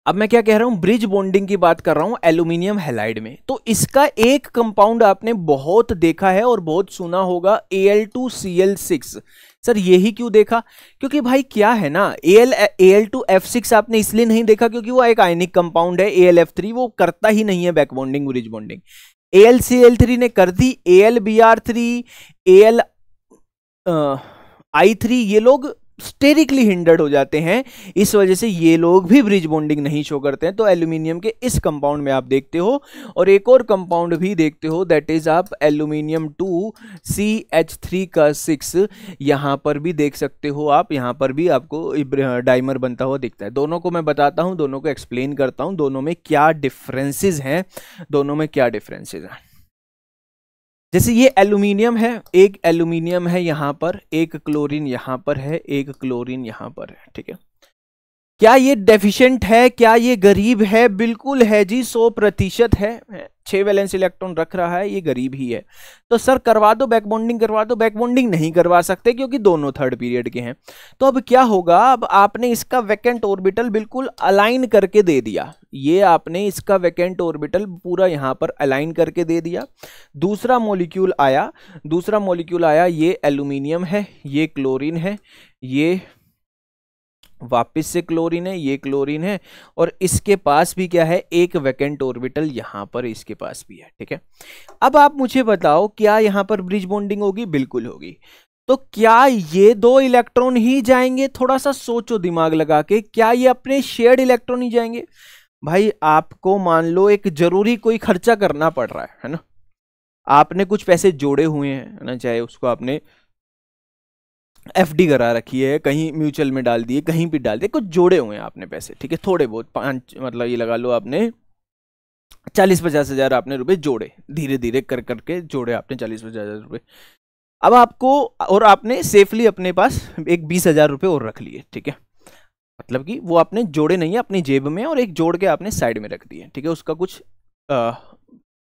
अब मैं क्या कह रहा हूं ब्रिज बॉन्डिंग की बात कर रहा हूं एल्यूमिनियम हेलाइड में तो इसका एक कंपाउंड आपने बहुत देखा है और बहुत सुना होगा Al2Cl6 सर यही क्यों देखा क्योंकि भाई क्या है ना L L two F six आपने इसलिए नहीं देखा क्योंकि वो एक आयनिक कंपाउंड है एल एफ थ्री वो करता ही नहीं है back bonding bridge bonding L C L three ने कर दी L B R three L I three ये लोग स्टेरिकली हिंडर्ड हो जाते हैं इस वजह से ये लोग भी ब्रिज बॉन्डिंग नहीं शो करते हैं तो एल्यूमिनियम के इस कंपाउंड में आप देखते हो और एक और कंपाउंड भी देखते हो दैट इज आप aluminium two C H three का सिक्स यहाँ पर भी देख सकते हो आप यहाँ पर भी आपको डाइमर बनता हुआ दिखता है दोनों को मैं बताता हूँ दोनों को एक्सप्लेन करता हूँ दोनों में क्या डिफरेंसेज हैं दोनों में क्या डिफरेंसेज हैं जैसे ये एल्यूमिनियम है एक एल्यूमिनियम है यहां पर एक क्लोरीन यहां पर है एक क्लोरीन यहां पर है ठीक है क्या ये डेफिशिएंट है क्या ये गरीब है बिल्कुल है जी सौ प्रतिशत है छह वैलेंस इलेक्ट्रॉन रख रहा है ये गरीब ही है तो सर करवा दो बैक बॉन्डिंग करवा दो बैक बॉन्डिंग नहीं करवा सकते क्योंकि दोनों थर्ड पीरियड के हैं तो अब क्या होगा अब आपने इसका वैकेंट ऑर्बिटल बिल्कुल अलाइन करके दे दिया ये आपने इसका वैकेंट ऑर्बिटल पूरा यहाँ पर अलाइन करके दे दिया दूसरा मॉलिक्यूल आया दूसरा मॉलिक्यूल आया ये एल्यूमिनियम है ये क्लोरीन है ये वापस से क्लोरीन है ये क्लोरीन है और इसके पास भी क्या है एक वैकेंट ऑर्बिटल यहाँ पर इसके पास भी है ठीक है अब आप मुझे बताओ क्या यहाँ पर ब्रिज बॉन्डिंग होगी बिल्कुल होगी तो क्या ये दो इलेक्ट्रॉन ही जाएंगे थोड़ा सा सोचो दिमाग लगा के क्या ये अपने शेयर्ड इलेक्ट्रॉन ही जाएंगे भाई आपको मान लो एक ज़रूरी कोई खर्चा करना पड़ रहा है है ना आपने कुछ पैसे जोड़े हुए हैं है ना चाहे उसको आपने एफ डी करा रखी है कहीं म्यूचुअल में डाल दिए कहीं भी डाल दिए कुछ जोड़े हुए हैं आपने पैसे ठीक है थोड़े बहुत पांच मतलब ये लगा लो आपने चालीस पचास हज़ार आपने रुपए जोड़े धीरे धीरे कर करके जोड़े आपने चालीस पचास हज़ार रुपये अब आपको और आपने सेफली अपने पास एक बीस हज़ार रुपये और रख लिए ठीक है मतलब कि वो आपने जोड़े नहीं है अपनी जेब में और एक जोड़ के आपने साइड में रख दिए ठीक है उसका कुछ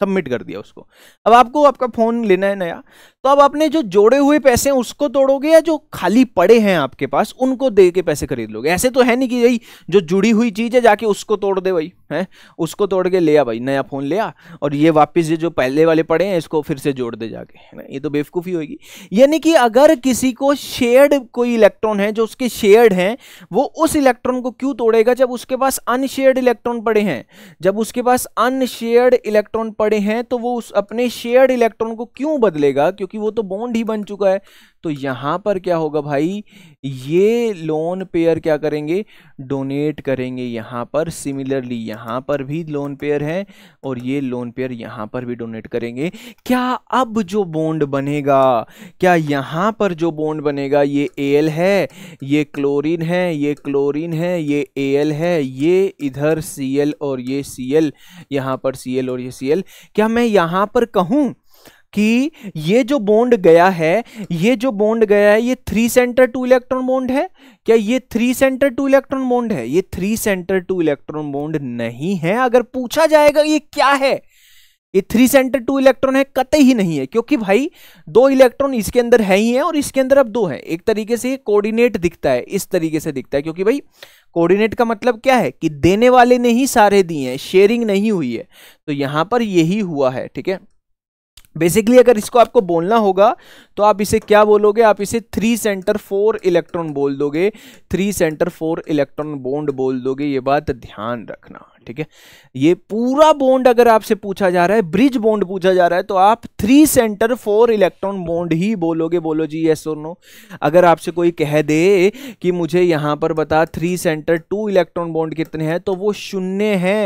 सबमिट कर दिया उसको अब आपको आपका फ़ोन लेना है नया तो अब आपने जो जोड़े हुए पैसे हैं उसको तोड़ोगे या जो खाली पड़े हैं आपके पास उनको दे के पैसे खरीद लोगे ऐसे तो है नहीं कि भाई जो जुड़ी हुई चीज़ है जाके उसको तोड़ दे भाई है उसको तोड़ के लिया भाई नया फ़ोन लिया और ये वापस ये जो पहले वाले पड़े हैं इसको फिर से जोड़ दे जाके है ना ये तो बेवकूफ़ी होगी यानी कि अगर किसी को शेयर्ड कोई इलेक्ट्रॉन है जो उसके शेयर्ड हैं वो उस इलेक्ट्रॉन को क्यों तोड़ेगा जब उसके पास अनशेयर्ड इलेक्ट्रॉन पड़े हैं जब उसके पास अनशेयर्ड इलेक्ट्रॉन पड़े पड़े हैं तो वो उस अपने शेयर्ड इलेक्ट्रॉन को क्यों बदलेगा क्योंकि वो तो बॉन्ड ही बन चुका है तो यहाँ पर क्या होगा भाई ये लोन पेयर क्या करेंगे डोनेट करेंगे यहाँ पर सिमिलरली यहाँ पर भी लोन पेयर है और ये लोन पेयर यहाँ पर भी डोनेट करेंगे क्या अब जो बॉन्ड बनेगा क्या यहाँ पर जो बॉन्ड बनेगा ये एल है ये क्लोरीन है ये क्लोरीन है ये एल है ये इधर एल और ये सी एल यहाँ पर एल और ये एल क्या मैं यहाँ पर कहूँ कि ये जो बॉन्ड गया है ये जो बॉन्ड गया है ये three centre two electron bond है क्या ये three centre two electron bond है ये three centre two electron bond नहीं है अगर पूछा जाएगा ये क्या है ये थ्री सेंटर टू इलेक्ट्रॉन है कतई ही नहीं है क्योंकि भाई दो इलेक्ट्रॉन इसके अंदर है ही है और इसके अंदर अब दो है एक तरीके से ये कोऑर्डिनेट दिखता है इस तरीके से दिखता है क्योंकि भाई कोऑर्डिनेट का मतलब क्या है कि देने वाले ने ही सारे दिए हैं शेयरिंग नहीं हुई है तो यहाँ पर यही हुआ है ठीक है बेसिकली अगर इसको आपको बोलना होगा तो आप इसे क्या बोलोगे आप इसे थ्री सेंटर फोर इलेक्ट्रॉन बोल दोगे three centre four electron bond बोल दोगे ये बात ध्यान रखना ठीक है ये पूरा बॉन्ड अगर आपसे पूछा जा रहा है ब्रिज बॉन्ड पूछा जा रहा है तो आप three centre four electron bond ही बोलोगे बोलो जी यस और नो अगर आपसे कोई कह दे कि मुझे यहां पर बता three centre two electron bond कितने हैं तो वो शून्य है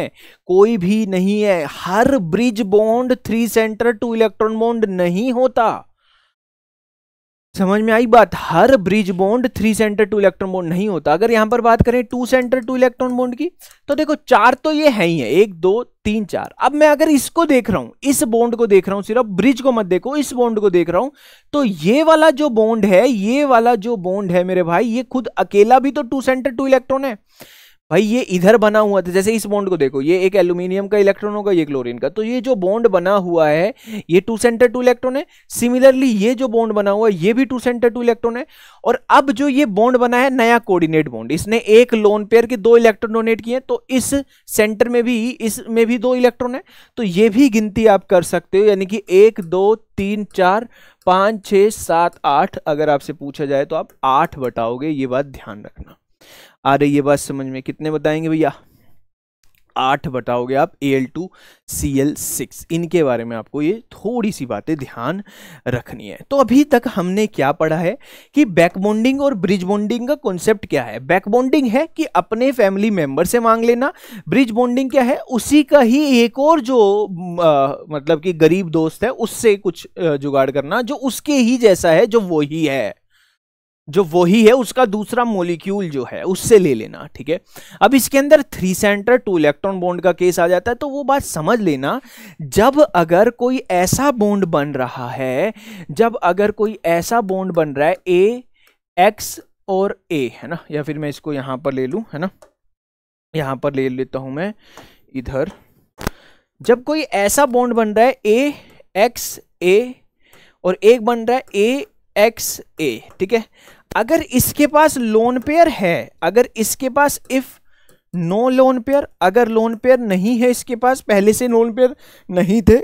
कोई भी नहीं है हर bridge bond three centre two electron bond नहीं होता समझ में आई बात हर bridge bond three centre two electron bond नहीं होता अगर यहां पर बात करें two centre two electron bond की तो देखो चार तो ये है ही है एक दो तीन चार अब मैं अगर इसको देख रहा हूं इस बॉन्ड को देख रहा हूं सिर्फ ब्रिज को मत देखो इस बॉन्ड को देख रहा हूं तो ये वाला जो बॉन्ड है ये वाला जो बॉन्ड है मेरे भाई ये खुद अकेला भी तो टू सेंटर टू इलेक्ट्रॉन है भाई ये इधर बना हुआ था जैसे इस बॉन्ड को देखो ये एक एल्यूमिनियम का इलेक्ट्रॉन होगा ये क्लोरीन का तो ये जो बॉन्ड बना हुआ है ये टू सेंटर टू इलेक्ट्रॉन है सिमिलरली ये जो बॉन्ड बना हुआ है ये भी टू सेंटर टू इलेक्ट्रॉन है और अब जो ये बॉन्ड बना है नया कोऑर्डिनेट बॉन्ड इसने एक लोन पेयर के दो इलेक्ट्रॉन डोनेट किए तो इस सेंटर में भी इसमें भी दो इलेक्ट्रॉन है तो ये भी गिनती आप कर सकते हो यानी कि एक दो तीन चार पाँच छः सात आठ अगर आपसे पूछा जाए तो आप आठ बताओगे ये बात ध्यान रखना आ रही है बात समझ में कितने बताएंगे भैया आठ बताओगे आप A L two C L six इनके बारे में आपको ये थोड़ी सी बातें ध्यान रखनी है तो अभी तक हमने क्या पढ़ा है कि बैक बॉन्डिंग और ब्रिज बॉन्डिंग का कॉन्सेप्ट क्या है बैक बॉन्डिंग है कि अपने फैमिली मेंबर से मांग लेना ब्रिज बॉन्डिंग क्या है उसी का ही एक और जो आ, मतलब कि गरीब दोस्त है उससे कुछ जुगाड़ करना जो उसके ही जैसा है जो वो ही है जो वही है उसका दूसरा मोलिक्यूल जो है उससे ले लेना ठीक है अब इसके अंदर three centre two electron bond का केस आ जाता है तो वो बात समझ लेना जब अगर कोई ऐसा बॉन्ड बन रहा है जब अगर कोई ऐसा बॉन्ड बन रहा है ए एक्स और ए है ना या फिर मैं इसको यहां पर ले लू है ना यहां पर ले लेता हूं मैं इधर जब कोई ऐसा बॉन्ड बन रहा है ए एक्स ए और एक बन रहा है ए एक्स ए ठीक है अगर इसके पास लोन पेयर है अगर इसके पास इफ नो लोन पेयर अगर लोन पेयर नहीं है इसके पास पहले से लोन पेयर नहीं थे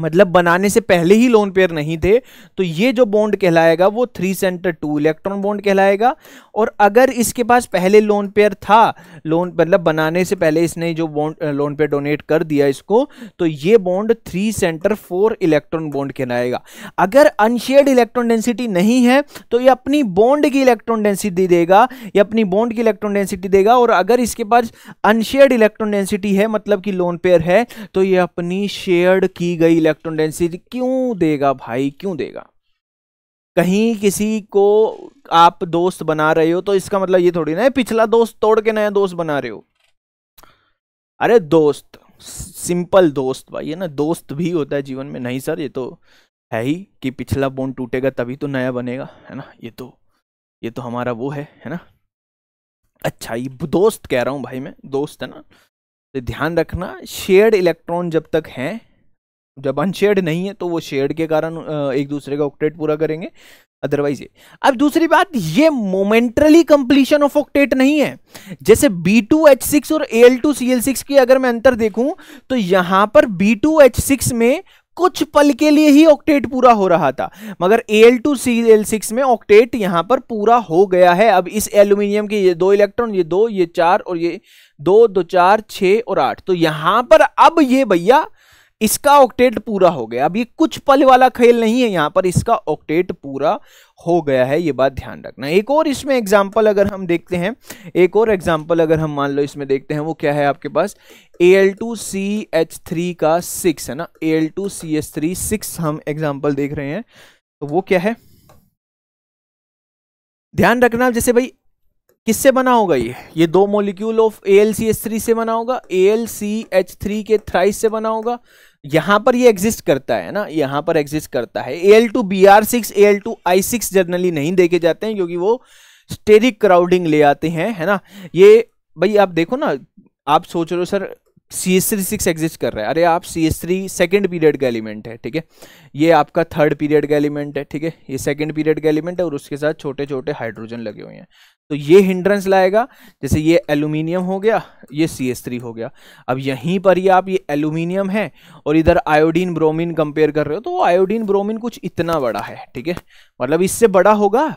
मतलब बनाने से पहले ही लोन पेयर नहीं थे तो ये जो बॉन्ड कहलाएगा वो three centre two electron bond कहलाएगा और अगर इसके पास पहले लोन पेयर था लोन मतलब बनाने से पहले इसने जो बॉन्ड लोन पेयर डोनेट कर दिया इसको तो ये bond three centre four electron bond कहलाएगा अगर अनशेयर इलेक्ट्रॉन डेंसिटी नहीं है तो ये अपनी बॉन्ड की इलेक्ट्रॉन डेंसिटी देगा या अपनी बॉन्ड की इलेक्ट्रॉन डेंसिटी देगा और अगर इसके पास अनशेयर्ड इलेक्ट्रॉन डेंसिटी है मतलब कि लोन पेयर है तो ये अपनी शेयर्ड की गई इलेक्ट्रॉन डेंसिटी क्यों देगा भाई क्यों देगा कहीं किसी को आप दोस्त बना रहे हो तो इसका मतलब ये थोड़ी ना पिछला दोस्त तोड़ के नया दोस्त बना रहे हो अरे दोस्त सिंपल दोस्त भाई है ना दोस्त भी होता है जीवन में नहीं सर ये तो है ही कि पिछला बोन टूटेगा तभी तो नया बनेगा है ना ये तो ये तो हमारा वो है है ना अच्छा ये दोस्त कह रहा हूँ भाई मैं दोस्त है ना तो ध्यान रखना शेयर्ड इलेक्ट्रॉन जब तक हैं जब अनशेड नहीं है तो वो शेयर्ड के कारण एक दूसरे का ऑक्टेट पूरा करेंगे अदरवाइज ये अब दूसरी बात ये मोमेंटली कंप्लीशन ऑफ ऑक्टेट नहीं है जैसे बी टू एच सिक्स और A L L two C six की अगर मैं अंतर देखूं तो यहां पर बी टू एच सिक्स में कुछ पल के लिए ही ऑक्टेट पूरा हो रहा था मगर L L two C six में ऑक्टेट यहां पर पूरा हो गया है अब इस एल्यूमिनियम के ये दो इलेक्ट्रॉन ये दो ये चार और ये दो दो चार छ और आठ तो यहां पर अब ये भैया इसका ऑक्टेट पूरा हो गया अब ये कुछ पल वाला खेल नहीं है यहां पर इसका ऑक्टेट पूरा हो गया है ये बात ध्यान रखना एक और इसमें एग्जाम्पल अगर हम देखते हैं एक और एग्जाम्पल अगर हम मान लो इसमें देखते हैं वो क्या है आपके पास Al2CH3 का सिक्स है ना Al2CH3 सिक्स हम एग्जाम्पल देख रहे हैं तो वो क्या है ध्यान रखना जैसे भाई किससे बना होगा ये ये दो molecule of A L C H three से बना होगा A L C H three के थ्राइस से बना होगा यहाँ पर ये एग्जिस्ट करता है ना यहाँ पर एग्जिस्ट करता है A L two B R six A L two I six generally नहीं देखे जाते हैं क्योंकि वो स्टेरिक क्राउडिंग ले आते हैं है ना ये भाई आप देखो ना आप सोच रहे हो sir C S three six exist कर रहा है अरे आप C S three second period का एलिमेंट है ठीक है ये आपका थर्ड पीरियड का एलिमेंट है ठीक है ये सेकेंड पीरियड का एलिमेंट है और उसके साथ छोटे छोटे हाइड्रोजन लगे हुए हैं तो ये हिंड्रेंस लाएगा जैसे ये एल्यूमिनियम हो गया ये सी एस थ्री हो गया अब यहीं पर ही आप ये एल्यूमिनियम है और इधर आयोडीन ब्रोमीन कंपेयर कर रहे हो तो आयोडीन ब्रोमीन कुछ इतना बड़ा है ठीक है मतलब इससे बड़ा होगा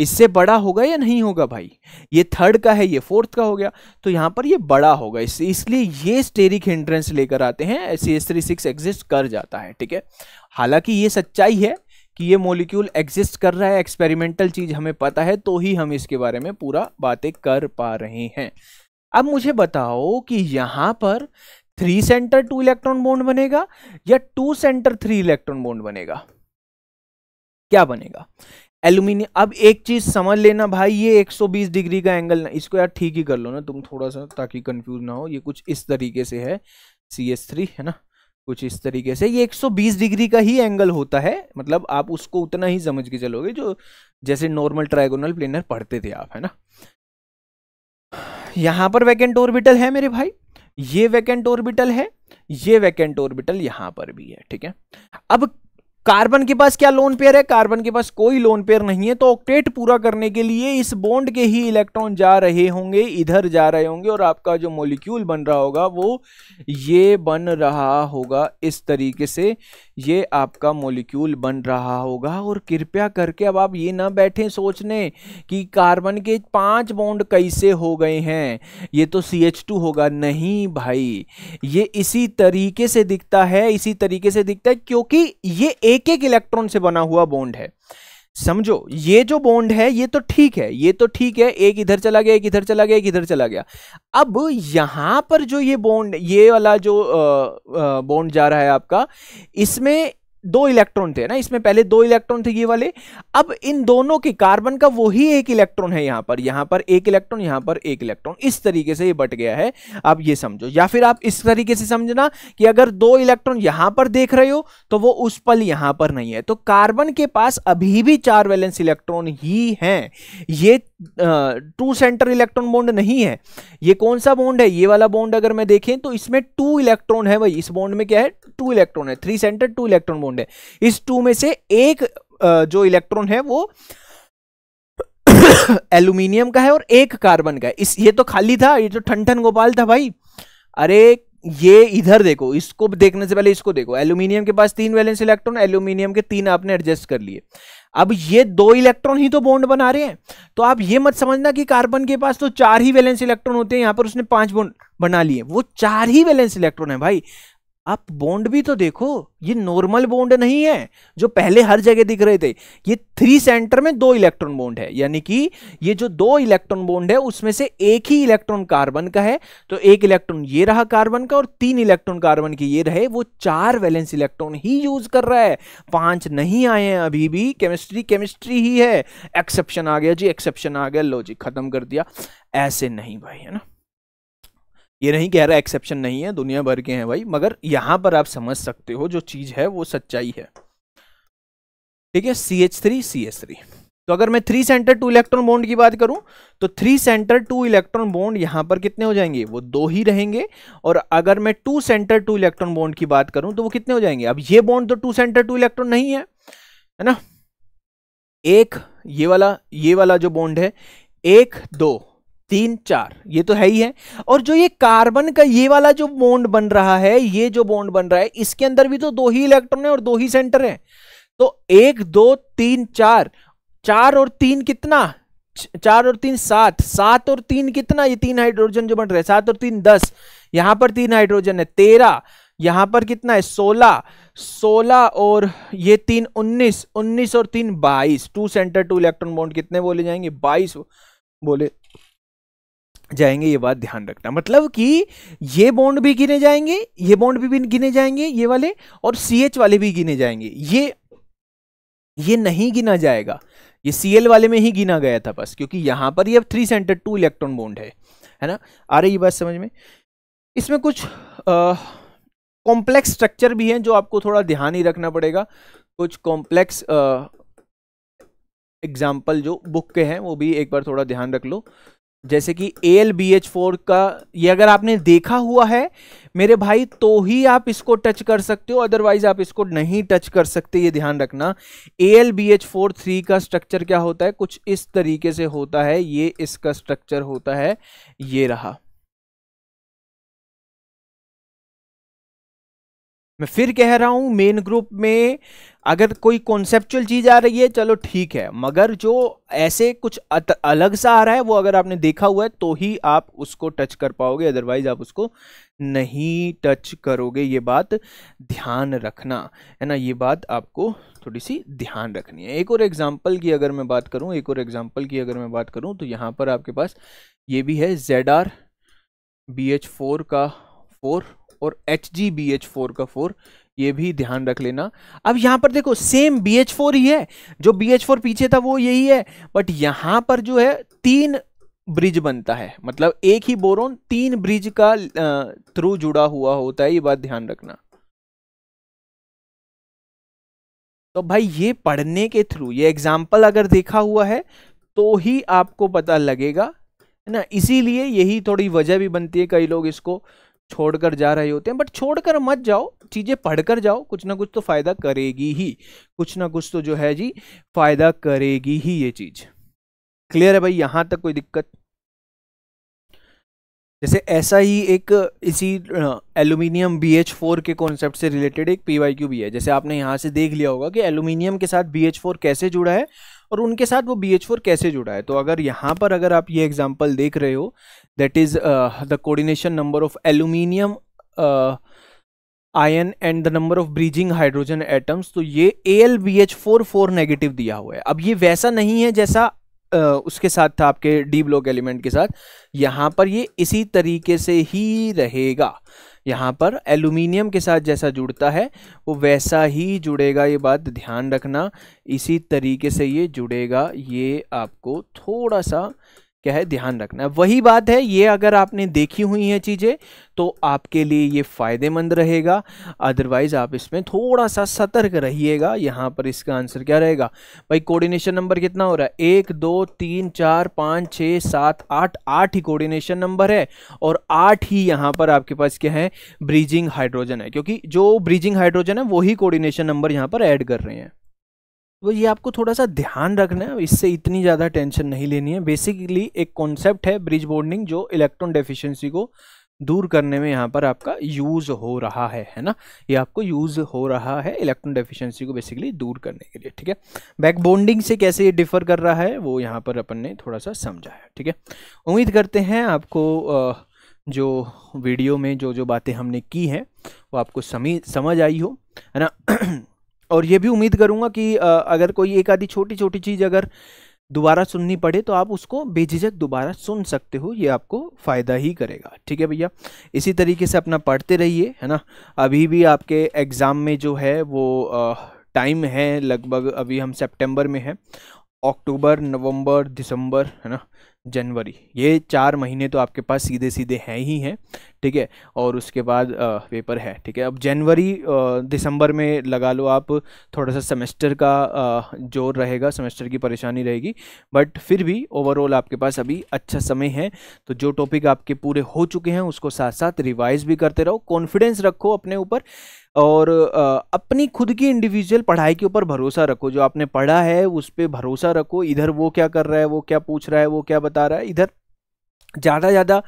इससे बड़ा होगा या नहीं होगा भाई ये थर्ड का है ये फोर्थ का हो गया तो यहां पर ये बड़ा होगा इससे इसलिए ये स्टेरिक हिंड्रेंस लेकर आते हैं C S three six exist कर जाता है ठीक है हालांकि ये सच्चाई है कि ये मोलिक्यूल एग्जिस्ट कर रहा है एक्सपेरिमेंटल चीज़ हमें पता है तो ही हम इसके बारे में पूरा बातें कर पा रहे हैं अब मुझे बताओ कि यहां पर three centre two electron bond बनेगा या two centre three electron bond बनेगा क्या बनेगा एल्यूमिनियम अब एक चीज समझ लेना भाई ये 120 डिग्री का एंगल ना इसको यार ठीक ही कर लो ना तुम थोड़ा सा ताकि कंफ्यूज ना हो ये कुछ इस तरीके से है सी एस थ्री है ना कुछ इस तरीके से ये 120 डिग्री का ही एंगल होता है मतलब आप उसको उतना ही समझ के चलोगे जो जैसे नॉर्मल ट्राइगोनल प्लेनर पढ़ते थे आप है ना यहां पर वैकेंट ऑर्बिटल है मेरे भाई ये वैकेंट ऑर्बिटल है ये वैकेंट ऑर्बिटल यहां पर भी है ठीक है अब कार्बन के पास क्या लोन पेयर है कार्बन के पास कोई लोन पेयर नहीं है तो ऑक्टेट पूरा करने के लिए इस बॉन्ड के ही इलेक्ट्रॉन जा रहे होंगे इधर जा रहे होंगे और आपका जो मोलिक्यूल बन रहा होगा वो ये बन रहा होगा इस तरीके से ये आपका मोलिक्यूल बन रहा होगा और कृपया करके अब आप ये ना बैठें सोचने कि कार्बन के पांच बॉन्ड कैसे हो गए हैं ये तो सी एच टू होगा नहीं भाई ये इसी तरीके से दिखता है इसी तरीके से दिखता है क्योंकि ये एक एक इलेक्ट्रॉन से बना हुआ बॉन्ड है समझो ये जो बॉन्ड है ये तो ठीक है ये तो ठीक है एक इधर चला गया एक इधर चला गया एक इधर चला गया अब यहां पर जो ये बॉन्ड ये वाला जो बॉन्ड जा रहा है आपका इसमें दो इलेक्ट्रॉन थे ना इसमें पहले दो इलेक्ट्रॉन थे ये वाले अब इन दोनों के कार्बन का वही एक इलेक्ट्रॉन है यहां पर यहां पर एक इलेक्ट्रॉन यहां पर एक इलेक्ट्रॉन इस तरीके से ये बट गया है आप ये समझो या फिर आप इस तरीके से समझना कि अगर दो इलेक्ट्रॉन यहां पर देख रहे हो तो वो उस पल यहां पर नहीं है तो कार्बन के पास अभी भी चार वैलेंस इलेक्ट्रॉन ही है ये टू सेंटर इलेक्ट्रॉन बॉन्ड नहीं है ये कौन सा बॉन्ड है ये वाला बॉन्ड अगर मैं देखें तो इसमें टू इलेक्ट्रॉन है भाई इस बॉन्ड में क्या है टू इलेक्ट्रॉन है three centre two electron bond है इस टू में से एक जो इलेक्ट्रॉन है वो एल्यूमिनियम का है और एक कार्बन का है इस ये तो खाली था ये तो ठन ठन गोपाल था भाई अरे ये इधर देखो इसको देखने से पहले इसको देखो एल्यूमिनियम के पास तीन वैलेंस इलेक्ट्रॉन एल्यूमिनियम के तीन आपने एडजस्ट कर लिए अब ये दो इलेक्ट्रॉन ही तो बॉन्ड बना रहे हैं तो आप ये मत समझना कि कार्बन के पास तो चार ही वैलेंस इलेक्ट्रॉन होते हैं यहां पर उसने पांच बॉन्ड बना लिए वो चार ही वैलेंस इलेक्ट्रॉन है भाई आप बॉन्ड भी तो देखो ये नॉर्मल बॉन्ड नहीं है जो पहले हर जगह दिख रहे थे ये थ्री सेंटर में दो इलेक्ट्रॉन बॉन्ड है यानी कि ये जो दो इलेक्ट्रॉन बॉन्ड है उसमें से एक ही इलेक्ट्रॉन कार्बन का है तो एक इलेक्ट्रॉन ये रहा कार्बन का और तीन इलेक्ट्रॉन कार्बन की ये रहे वो चार वैलेंस इलेक्ट्रॉन ही यूज कर रहा है पांच नहीं आए हैं अभी भी केमिस्ट्री केमिस्ट्री ही है एक्सेप्शन आ गया जी एक्सेप्शन आ गया लो जी खत्म कर दिया ऐसे नहीं भाई है ना ये नहीं कह रहा एक्सेप्शन नहीं है दुनिया भर के हैं भाई मगर यहां पर आप समझ सकते हो जो चीज़ है वो सच्चाई है ठीक है C H three C H three तो अगर मैं three centre two electron bond की बात करूं तो three centre two electron bond यहां पर कितने हो जाएंगे वो दो ही रहेंगे और अगर मैं two centre two electron bond की बात करूं तो वो कितने हो जाएंगे अब ये बॉन्ड तो टू सेंटर टू इलेक्ट्रॉन नहीं है है ना एक ये वाला ये वाला जो बॉन्ड है एक दो तीन चार ये तो है ही है और जो ये कार्बन का ये वाला जो बॉन्ड बन रहा है ये जो बॉन्ड बन रहा है इसके अंदर भी तो दो ही इलेक्ट्रॉन है और दो ही सेंटर है तो एक दो तीन चार चार और तीन कितना चार और तीन सात सात और तीन कितना ये तीन हाइड्रोजन जो बन रहे हैं सात और तीन दस यहां पर तीन हाइड्रोजन है तेरह यहां पर कितना है सोलह सोलह और ये तीन उन्नीस उन्नीस और तीन बाईस two centre two electron bond कितने बोले जाएंगे बाईस बोले जाएंगे ये बात ध्यान रखना मतलब कि ये बॉन्ड भी गिने जाएंगे ये बॉन्ड भी, भी गिने जाएंगे ये वाले और सी एच वाले भी गिने जाएंगे ये ये नहीं गिना जाएगा ये सी एल वाले में ही गिना गया था बस क्योंकि यहाँ पर ये अब three centre two electron bond है है ना आ रही बात समझ में इसमें कुछ कॉम्प्लेक्स स्ट्रक्चर भी हैं जो आपको थोड़ा ध्यान ही रखना पड़ेगा कुछ कॉम्प्लेक्स एग्जाम्पल जो बुक के हैं वो भी एक बार थोड़ा ध्यान रख लो जैसे कि A L B H four का ये अगर आपने देखा हुआ है मेरे भाई तो ही आप इसको टच कर सकते हो अदरवाइज आप इसको नहीं टच कर सकते ये ध्यान रखना A L B H four three का स्ट्रक्चर क्या होता है कुछ इस तरीके से होता है ये इसका स्ट्रक्चर होता है ये रहा मैं फिर कह रहा हूँ मेन ग्रुप में अगर कोई कॉन्सेप्चुअल चीज़ आ रही है चलो ठीक है मगर जो ऐसे कुछ अलग सा आ रहा है वो अगर आपने देखा हुआ है तो ही आप उसको टच कर पाओगे अदरवाइज आप उसको नहीं टच करोगे ये बात ध्यान रखना है ना ये बात आपको थोड़ी सी ध्यान रखनी है एक और एग्जाम्पल की अगर मैं बात करूँ एक और एग्जाम्पल की अगर मैं बात करूँ तो यहाँ पर आपके पास ये भी है Z R B H four का फोर और H G B H four का फोर ये भी ध्यान रख लेना अब यहाँ पर देखो सेम बी एच फोर ही है जो बी एच फोर पीछे था वो यही है बट यहाँ पर जो है तीन ब्रिज बनता है मतलब एक ही बोरोन तीन ब्रिज का थ्रू जुड़ा हुआ होता है ये बात ध्यान रखना तो भाई ये पढ़ने के थ्रू ये एग्जाम्पल अगर देखा हुआ है तो ही आपको पता लगेगा है ना इसीलिए यही थोड़ी वजह भी बनती है कई लोग इसको छोड़कर जा रहे होते हैं बट छोड़कर मत जाओ चीज़ें पढ़कर जाओ कुछ ना कुछ तो फ़ायदा करेगी ही कुछ ना कुछ तो जो है जी फ़ायदा करेगी ही ये चीज़ क्लियर है भाई यहाँ तक कोई दिक्कत जैसे ऐसा ही एक इसी एलुमिनियम बी एच फोर के कॉन्सेप्ट से रिलेटेड एक पी वाई क्यू भी है जैसे आपने यहाँ से देख लिया होगा कि एल्यूमिनियम के साथ बी एच फोर कैसे जुड़ा है और उनके साथ वो बी एच फोर कैसे जुड़ा है तो अगर यहाँ पर अगर आप ये एग्जाम्पल देख रहे हो that is the coordination number of aluminium ion and the number of bridging hydrogen atoms तो ये A L B H four four negative दिया हुआ है अब ये वैसा नहीं है जैसा आ, uh, उसके साथ था आपके डी ब्लॉक एलिमेंट के साथ यहाँ पर ये इसी तरीके से ही रहेगा यहाँ पर एल्यूमिनियम के साथ जैसा जुड़ता है वो वैसा ही जुड़ेगा ये बात ध्यान रखना इसी तरीके से ये जुड़ेगा ये आपको थोड़ा सा क्या है ध्यान रखना है वही बात है ये अगर आपने देखी हुई हैं चीज़ें तो आपके लिए ये फ़ायदेमंद रहेगा अदरवाइज़ आप इसमें थोड़ा सा सतर्क रहिएगा यहाँ पर इसका आंसर क्या रहेगा भाई कोऑर्डिनेशन नंबर कितना हो रहा है एक दो तीन चार पाँच छः सात आठ आठ ही कोऑर्डिनेशन नंबर है और आठ ही यहाँ पर आपके पास क्या है ब्रीजिंग हाइड्रोजन है क्योंकि जो ब्रीजिंग हाइड्रोजन है वही कोऑर्डिनेशन नंबर यहाँ पर ऐड कर रहे हैं वो ये आपको थोड़ा सा ध्यान रखना है इससे इतनी ज़्यादा टेंशन नहीं लेनी है बेसिकली एक कॉन्सेप्ट है ब्रिज बोर्डिंग जो इलेक्ट्रॉन डेफिशिएंसी को दूर करने में यहाँ पर आपका यूज़ हो रहा है है ना ये आपको यूज़ हो रहा है इलेक्ट्रॉन डेफिशिएंसी को बेसिकली दूर करने के लिए ठीक है बैक बोन्डिंग से कैसे ये डिफ़र कर रहा है वो यहाँ पर अपन ने थोड़ा सा समझा है ठीक है उम्मीद करते हैं आपको जो वीडियो में जो जो बातें हमने की हैं वो आपको समझ आई हो है ना और ये भी उम्मीद करूँगा कि अगर कोई एक आधी छोटी छोटी चीज़ अगर दोबारा सुननी पड़े तो आप उसको बेझिझक दोबारा सुन सकते हो ये आपको फ़ायदा ही करेगा ठीक है भैया इसी तरीके से अपना पढ़ते रहिए है ना अभी भी आपके एग्ज़ाम में जो है वो टाइम है लगभग अभी हम सेप्टेम्बर में हैं अक्टूबर नवंबर दिसंबर है ना जनवरी ये चार महीने तो आपके पास सीधे सीधे हैं ही हैं ठीक है और उसके बाद पेपर है ठीक है अब जनवरी दिसंबर में लगा लो आप थोड़ा सा सेमेस्टर का जोर रहेगा सेमेस्टर की परेशानी रहेगी बट फिर भी ओवरऑल आपके पास अभी अच्छा समय है तो जो टॉपिक आपके पूरे हो चुके हैं उसको साथ साथ रिवाइज भी करते रहो कॉन्फिडेंस रखो अपने ऊपर और अपनी खुद की इंडिविजुअल पढ़ाई के ऊपर भरोसा रखो जो आपने पढ़ा है उस पर भरोसा रखो इधर वो क्या कर रहा है वो क्या पूछ रहा है वो क्या बता रहा है इधर ज़्यादा ज़्यादा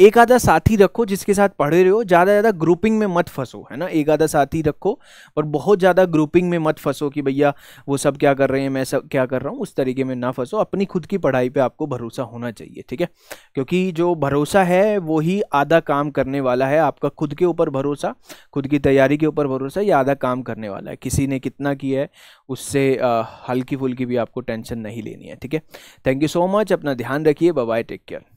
एक आधा साथी रखो जिसके साथ पढ़ रहे हो ज़्यादा ज़्यादा ग्रुपिंग में मत फंसो है ना एक आधा साथी रखो और बहुत ज़्यादा ग्रुपिंग में मत फंसो कि भैया वो सब क्या कर रहे हैं मैं सब क्या कर रहा हूँ उस तरीके में ना फंसो अपनी खुद की पढ़ाई पे आपको भरोसा होना चाहिए ठीक है क्योंकि जो भरोसा है वो आधा काम करने वाला है आपका खुद के ऊपर भरोसा खुद की तैयारी के ऊपर भरोसा या आधा काम करने वाला है किसी ने कितना किया है उससे हल्की फुल्की भी आपको टेंशन नहीं लेनी है ठीक है थैंक यू सो मच अपना ध्यान रखिए बाय टेक केयर